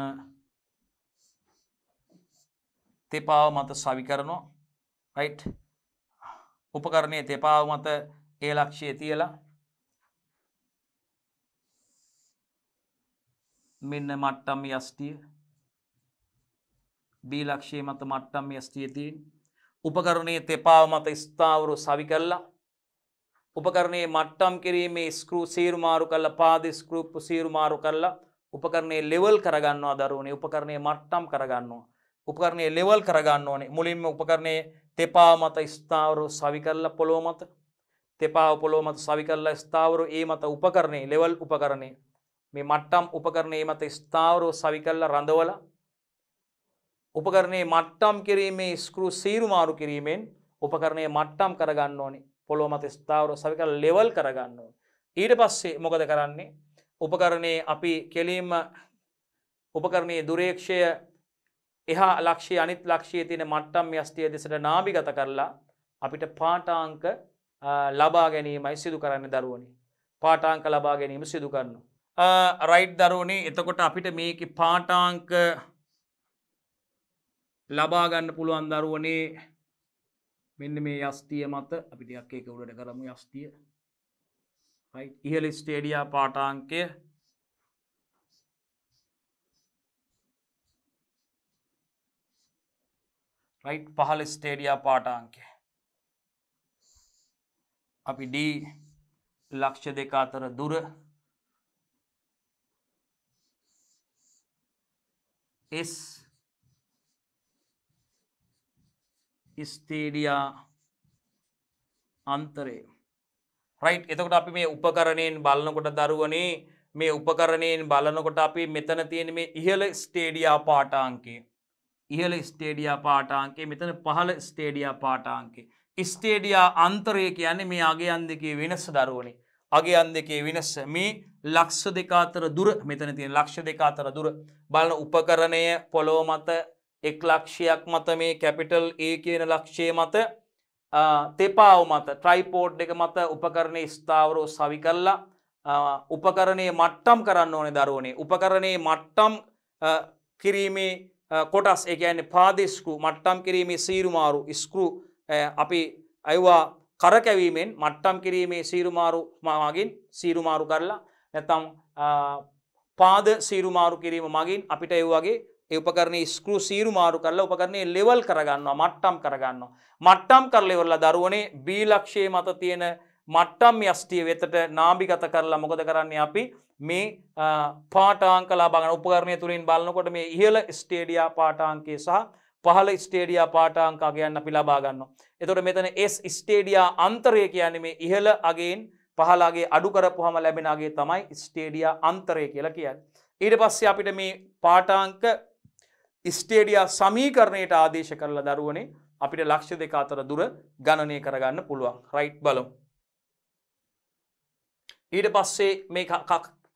S1: තෙපාව මත සවි කරනවා රයිට් උපකරණය තෙපාව මත ඒ ලක්ෂය තියලා මෙන්න මට්ටම් යස්ටිය බී ලක්ෂයේ මත මට්ටම් යස්ටිය තියෙන් උපකරණය තෙපාව මත ස්ථාවරු සවි කරලා උපකරණයේ මට්ටම් කිරීමේ ස්කෘ සීරු මාරු කල්ල පාද ස්කෘප්පු සීරු මාරු කල්ලා උපකරණයේ ලෙවල් කරගන්නවා දරුවනේ උපකරණයේ මට්ටම් කරගන්නවා. උපකරණයේ ලෙවල් කරගන්න ඕනේ මුලින්ම උපකරණයේ තෙපා මත ස්ථාවරු සවි කල්ල පොළොව මත තෙපා පොළොව මත සවි කල්ල ස්ථාවරු ඒ මත උපකරණයේ ලෙවල් උපකරණේ මේ මට්ටම් උපකරණයේ මත ස්ථාවරු සවි කල්ල රඳවල උපකරණයේ මට්ටම් කිරීමේ ස්කෘ සීරු මාරු කිරීමෙන් උපකරණයේ මට්ටම් කරගන්න ඕනේ පොළොමත ස්ථාවර සවික ලෙවල් කරගන්න. ඊට පස්සේ මොකද කරන්නේ උපකරණයේ අපි කෙලීම උපකරණයේ දුරේක්ෂය එහා ලක්ෂය අනිත් ලක්ෂයේ තියෙන මට්ටම් යස්තිය දෙසට නාභිගත කරලා අපිට පාටාංක ලබා ගැනීමයි සිදු කරන්න දරුවනි. පාටාංක ලබා ගැනීම සිදු කරන්න. රයිට් දරුවනේ එතකොට අපිට මේක පාටාංක ලබාගන්න පුළුවන් දරුවනේ මෙන්න මේ යස්තිය මත අපි දෙයක් ඒක උඩට කරමු යස්තිය ඉහල ස්ටේඩියා පාටාංකය රයිට් පහල ස්ටේඩියා පාටාංකය අපි ඩී ලක්ෂ දෙක අතර දුර එස් ස්ටේඩියා අන්තරේ රයි් එතකොට අපි මේ උපකරණයෙන් බලනකොට දරුවනේ මේ උපකරණයෙන් බලනකොට අපි මෙතන තියෙන මේ ඉහල ස්ටේඩියා පාටාංකේ ඉහල ස්ටේඩියා පාටාංකේ මෙතන පහල ස්ටේඩියා පාටාංකේ ස්ටේඩියා අන්තරය කියන්නේ මේ අගේ අන් දෙකේ වෙනස්ස දරුවනේ අගේ අන් දෙකේ වෙනස්ස මේ ලක්ෂ දෙකාතර දුර මෙතන තියෙන ලක්ෂ දෙකාතර දුර බලන උපකරණය පොලෝ මත එක් ලක්ෂයක් මත මේ කැපිටල් ඒ කියන ලක්ෂය මත තෙපාව මත ට්‍රයිපෝඩ් එක මත උපකරණය ස්ථාවරෝ සවි කල්ලා උපකරණය මට්ටම් කරන්න ඕනේ දරුවනේ උපකරණයේ මට්ටම් කිරීමේ කොටස් එකයන පාදිස්කු මට්ටම් කිරීමේ සීරුමාරු ඉස්කරු අපි අයවා කරකැවීමෙන් මට්ටම් කිරීමේ සීරුමාරු මාමගින් සීරුමාරු කරලා නැතම් පාද සීරුමාරු කිරීම මගින් අපිට ඒවගේ ඒ උපකරණයේ ස්ක්‍රූ සීරු මාරු කරලා උපකරණයේ ලෙවල් කරගන්නවා මට්ටම් කරගන්නවා මට්ටම් කරලා ඉවරලා දරුවනේ B ලක්ෂයේ මත තියෙන මට්ටම් යෂ්ටිය වෙතට නාභිගත කරලා මොකද කරන්නේ අපි මේ පාටාංක ලබාගෙන උපකරණය තුලින් බලනකොට මේ ඉහළ ස්ටේඩියා පාටාංකය සහ පහළ ස්ටේඩියා පාටාංක අගයන් අපි ලබා ගන්නවා. එතකොට මෙතන S ස්ටේඩියා අන්තරය කියන්නේ මේ ඉහළ අගෙන් පහළගේ අඩු කරපුවම ලැබෙන අගේ තමයි ස්ටේඩියා අන්තරය කියලා කියන්නේ. ඊට පස්සේ අපිට මේ පාටාංක ස්ටේඩියා සමීකරණයට ආදේශ කරලා දරුවනේ අපිට ලක්ෂ දෙක අතර දුර ගණනය කරගන්න පුළුවන් රයිට් බලමු. ඊට පස්සේ මේ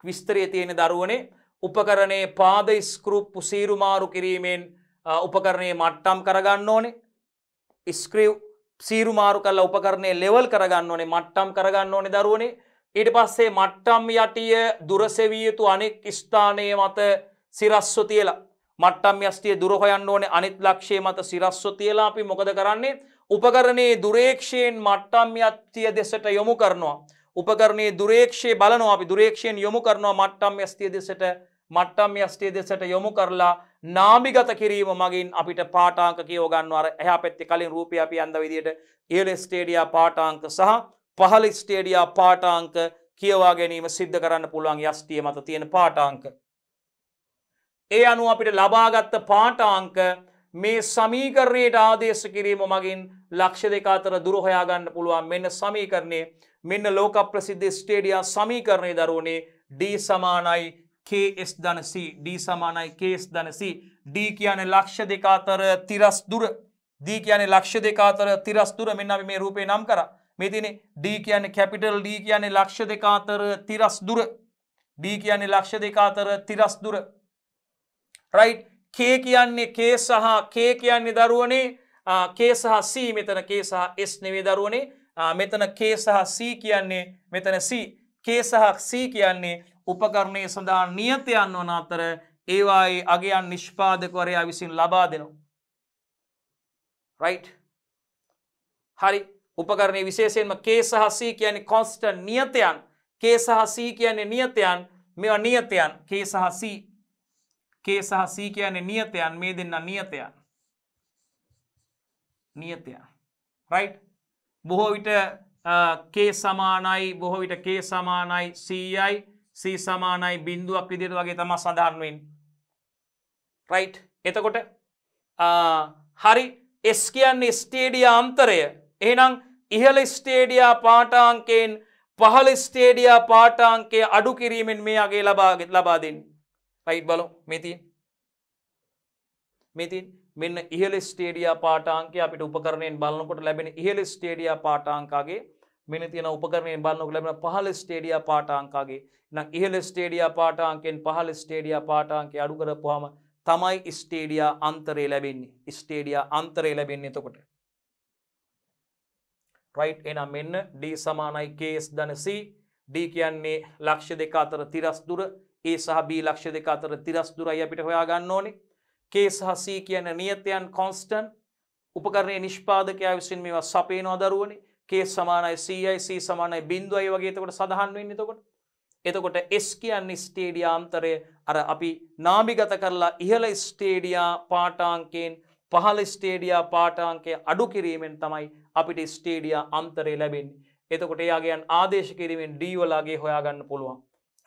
S1: විස්තරය තියෙන දරුවනේ උපකරණයේ පාද ස්කෘප්පු සීරුමාරු කිරීමෙන් උපකරණයේ මට්ටම් කරගන්න ඕනේ ස්ක්‍රව් සීරුමාරු කල්ලා උපකරණය ලෙවල් කරගන්න ඕනේ මට්ටම් කරගන්න ඕනේ දරුවනේ ඊට පස්සේ මට්ටම් යටිය දුරසෙවිය යුතු අනෙක් ස්ථානය මත සිරස්ව තියලා මට්ටම් යෂ්ටිය දුර හොයන්න ඕනේ අනිත් ලක්ෂයේ මත සිරස්ව තියලා අපි මොකද කරන්නේ උපකරණයේ දුරේක්ෂයෙන් මට්ටම් යෂ්ටිය දෙසට යොමු කරනවා උපකරණයේ දුරේක්ෂය බලනවා අපි දුරේක්ෂයෙන් යොමු කරනවා මට්ටම් යෂ්ටිය දෙසට මට්ටම් යෂ්ටිය දෙසට යොමු කරලා නාමිගත කිරීම මගින් අපිට පාටාංක කියව ගන්නවා අර එහා පැත්තේ කලින් රූපය අපි අඳ විදියට ඉහළ ස්ටේඩියා පාටාංක සහ පහළ ස්ටේඩියා පාටාංක කියවා ගැනීම සිද්ධ කරන්න පුළුවන් යෂ්ටිය මත තියෙන පාටාංක ඒ අනුව අපිට ලබාගත්ත පාටාංක මේ සමීකරණයට ආදේශ කිරීම මගින් ලක්ෂ දෙක අතර දුරහොයාගන්න පුළුවන් මෙන්න සමීකරණය මෙන්න ලෝක ප්‍රසිද්ධ ස්ටේඩියා සමීකරණය දරුවනේ D සමානයි KS ධනසි D සමානයි කේස් ධනසි D කියන ලක්ෂ දෙක අතර තිරස් දුර D කියන ලක්ෂ දෙක අතර තිරස් දුර මෙන්න අපි මේ රූපේ නම් කරා මේ තියෙන්නේ D කියන්නේ කැපිටල් D කියන්නේ ලක්ෂ දෙක අතර තිරස් දුර D කියන්නේ ලක්ෂ දෙක අතර තිරස් දුර රයි් කේ කියන්නේ කේ සහ කේ කියන්නේ දරුවනේ කේ සහ සී මෙතන කේ සහ එස් නෙවේ දරුවනේ මෙතන කේ සහ සී කියන්නේ මෙතන සී කේ සහ සී කියන්නේ උපකරණය සඳහා නියතයන් වන අතර ඒවායි අගේයන් නිෂ්පාදකවරයා විසින් ලබා දෙනවා. රයි් හරි උපකරණය විශේෂයෙන්ම කේ සහසී කියන්නේ කොන්ස්ට නියතයන් කේ සහසී කියන්නේ නියතයන් මෙවා නියතයන් කේ සහසී කේ සහ සී කියන්නේ නියතයන් මේ දෙන්න නියතයන් නියතයන් රයි් බොහෝ විට කේ සමානයි බොහෝ විට කේ සමානයි සීයයි සී සමානයි බින්දුවක් විදිර වගේ තම සඳහන්වෙන් රයි් එතකොට හරි එස් කියන්නේ ස්ටේඩිය අන්තරය එහනම් ඉහල ස්ටේඩියා පාටාංකයෙන් පහල ස්ටේඩියා පාටාංකේ අඩු කිරීමෙන් මේ අගේ ලබාගෙත් ලබා දෙන්නේ රයිට් බල මෙතින් මෙතින් මෙන්න ඉහල ස්ටේඩිය පාටාන්ක අපිට උපකරණයෙන් බලන්නකොට ලැබෙන ඉහල ස්ටේඩිය පාටාංකාගේ මෙන තියෙන උපකරණයෙන් බලන්නක ලැබෙන පහල ස්ටේඩිය පාටාංකාගේ නම් ඉහල ස්ටේඩිය පාටාන්කෙන් පහල ස්ටේඩිය පාටාන්කේ අඩු කරපුවාම තමයි ස්ටේඩිය අන්තරේ ලැබෙන්නේ ස්ටේඩිය අන්තරේ ලැබෙන්නේ එතකොට රයිට් එනම් මෙන්න ඩ සමානයි කේස් දනසි ඩ කියන්නේ ලක්ෂ දෙක අතර තිරස් දුර ඒ සහ B ලක්ෂ දෙක අතර තිරස් දුරයි අපිට හොයා ගන්න ඕනේ K සහ C කියන නියතයන් කොන්ස්ටන්ට් උපකරණයේ නිෂ්පාදකයා විසින් මේවා සපේනවා දරුවනේ K සමානයි CI C සමානයි බිංදුවයි වගේ එතකොට සඳහන් වෙන්නේ එතකොට එතකොට S කියන්නේ ස්ටේඩියාන්තරය අර අපි නාමිගත කරලා ඉහළ ස්ටේඩියා පාටාංකයෙන් පහළ ස්ටේඩියා පාටාංකය අඩු කිරීමෙන් තමයි අපිට ස්ටේඩියා අන්තරය ලැබෙන්නේ. එතකොට එයාගේයන් ආදේශ කිරීමෙන් D වලාගේ හොයාගන්න පුළුවන්.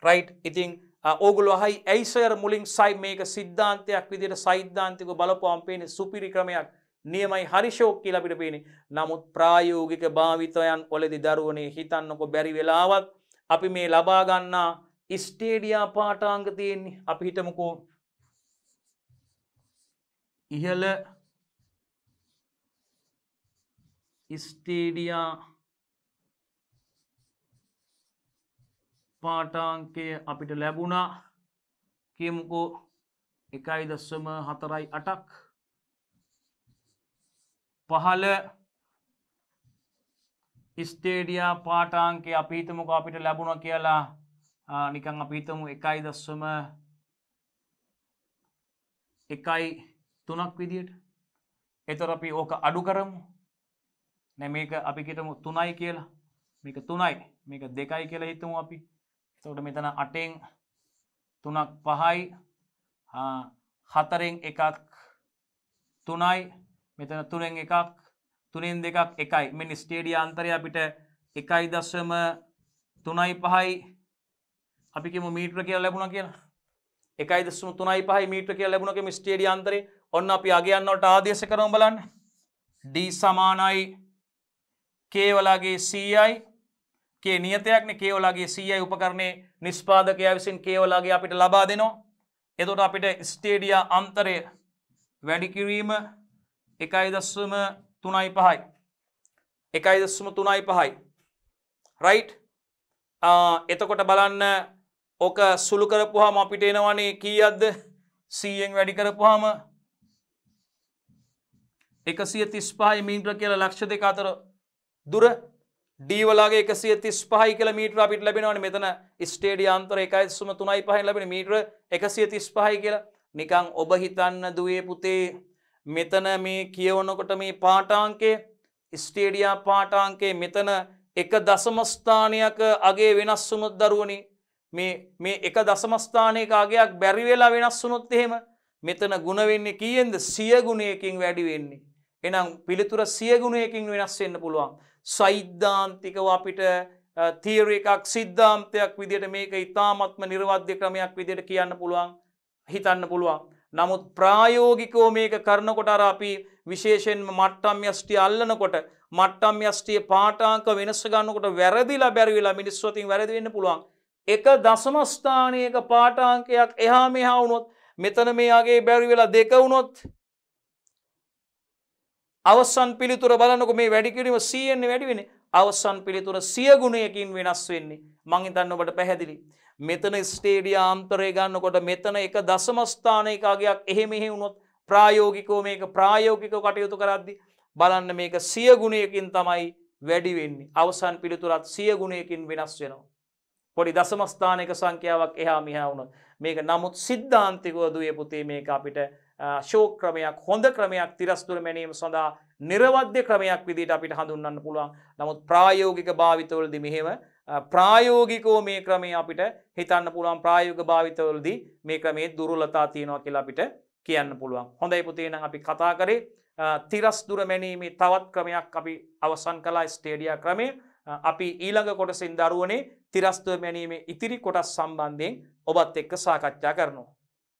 S1: රයිට් ඉතිං ඕගුලො හයි ඇයිසර් මුලින් සයි මේක සිද්ධාන්තයක් විදිට සෛද්ධාන්තික බලපවාම්පේන සුපිරි ක්‍රමයක් නියමයි හරිශෝක් කියලපිට පේනෙ නමුත් ප්‍රායෝගික භාවිතයන් ඔලෙදි දරුවනේ හිතන්නකො බැරි වෙලාවත් අපි මේ ලබාගන්නා ස්ටේඩියා පාටාංග තියෙන්නේ අපි හිටමකෝ ඉහල ස්ටේඩියා ස්පාටාංකය අපිට ලැබුණා කියමුකෝ එකයි දස්වම හතරයි අටක් පහල ස්ටේඩියා පාටාංකේ අපිහිතමක අපිට ලැබුණ කියලා නිකං අපිහිතමු එකයි දස්වම එකයි තුනක් විදියට එතොර අපි ඕක අඩු කරමු නැ මේක අපි කිටමු තුනයි කියලා මේක තුනයි මේක දෙකයි කියලා හිතමු අපි එතකට මෙතන අටෙන් තුනක් පහයි හතරෙන් එකක් තුනයි මෙතන තුනෙන් එකක් තුනෙන් දෙකක් එකයි මෙනි ස්ටේඩිය අන්තරය අපිට එකයි දස්වම තුනයි පහයි අපිකම මීට්‍ර කිය ලැබුණ කියලා එකයි දස්ම තුනයි පහයි මීට්‍ර කිය ලැබුණකම ස්ටේඩිය අන්තරේ ඔන්න අපි අගේයන්නට ආදේශ කරම් බලන්න ඩී සමානයි කේවලාගේ සීයි කේ නියතයක්න කේවලාගේ සීය උපකරණය නිස්්පාදකයා විසින් කේවලාගේ අපිට ලබා දෙනවා. එතොට අපිට ස්ටේඩියා අන්තරය වැඩිකිරීම එකයි දස්වම තුනයි පහයි. එකයි දස්ම තුනයි පහයි. රයිට් එතකොට බලන්න ඕක සුළු කරපුහම අපිට එනවනේ කීයද්ද සීයෙන් වැඩි කරපුහම එකසිය තිස් පහයි මීන්ට්‍ර කියලා ලක්ෂ දෙක අතර දුර ඩීවලගේ එකසිය තිස් පහයි කියල මීට්‍ර අපිට ලැබෙනවන මෙතන ස්ටේඩිය අන්තර එකයි සුම තුනයි පහයි ලැබෙන මීට්‍ර එකසිය තිස් පහයි කියලා නිකං ඔබ හිතන්න දුවේ පුතේ මෙතන මේ කියවනකොට මේ පාටාංකේ ස්ටේඩියා පාටාංකේ මෙතන එක දසමස්ථානයක අගේ වෙනස් සුමුත් දරුවනි මේ එක දසමස්ථානයක අගයක් බැරිවෙලා වෙනස් වුනොත් එහෙම මෙතන ගුණවෙන්නේ කියෙන්ද සියගුණයකින් වැඩිවෙන්නේ එනම් පිළිතුර සියගුණයකින් වෙනස් වෙන්න පුළුවන් සෛද්ධාන්තිකව අපිට තීර එකක් සිද්ධාන්තයක් විදිට මේක ඉතාමත්ම නිර්වද්‍ය ක්‍රමයක් විදිට කියන්න පුළුවන් හිතන්න පුළුවන්. නමුත් ප්‍රායෝගිකෝ මේක කරනකොට අපි විශේෂෙන් මට්ටම් යෂ්ටි අල්ලනකොට මට්ටම් යෂ්ටිය පාටාංක වෙනස් ගන්නකොට වැරදිලා බැරිවෙලා මිනිස්වතින් වැරදිවෙන්න පුළුවන්. එක දසමස්ථානයක පාටාංකයක් එහා මෙහා වුණොත් මෙතන මේයාගේ බැරිවෙලා දෙක වුණොත් අවසන් පිළිතුර බලනක මේ වැඩිකිරීම සියෙන්නේ වැඩිවෙන අවසන් පිළිතුර සියගුණයකින් වෙනස් වෙන්නේ මංහිතන්න ඔබට පැහැදිලි. මෙතන ස්ටේඩිය ආම්තරය ගන්නකොට මෙතන එක දසමස්ථානයකාගයක් එහෙමෙහි වුණොත් ප්‍රායෝගිකෝ මේක ප්‍රායෝගිකෝ කටයුතු කරද්දි බලන්න මේක සියගුණයකින් තමයි වැඩිවෙන්නේ අවසන් පිළිතුරත් සියගුණයකින් වෙනස් වෙනවා. පොඩි දසමස්ථානක සංඛ්‍යාවක් එහා මිහා වුණොත් මේක නමුත් සිද්ධාන්තිකව දුවපුතේ මේක අපිට ශෝ ක්‍රමයක් හොඳ ක්‍රමයක් තිරස්තුර මැනීම සඳහා නිර්වද්‍ය ක්‍රමයක් විදිට අපිට හඳුන්න්න පුළුවන් නමුත් ප්‍රායෝගික භාවිතවලදි මෙහෙම ප්‍රායෝගිකෝ මේ ක්‍රමේ අපිට හිතන්න පුළුවන් ප්‍රායෝග භාවිතවලදී මේ ක්‍රමේ දුරුලතා තියෙනවා කියලා අපිට කියන්න පුළුවන් හොඳයි පුතියෙන අපි කතා කරේ තිරස් දුර මැනීමේ තවත් ක්‍රමයක් අපි අවසන් කලා ස්ටේඩිය ක්‍රමය අපි ඊළඟ කොටසින් දරුවනේ තිරස්තුව මැනීමේ ඉතිරි කොටස් සම්බන්ධයෙන් ඔබත් එක්ක සාකච්ඡා කරනවා.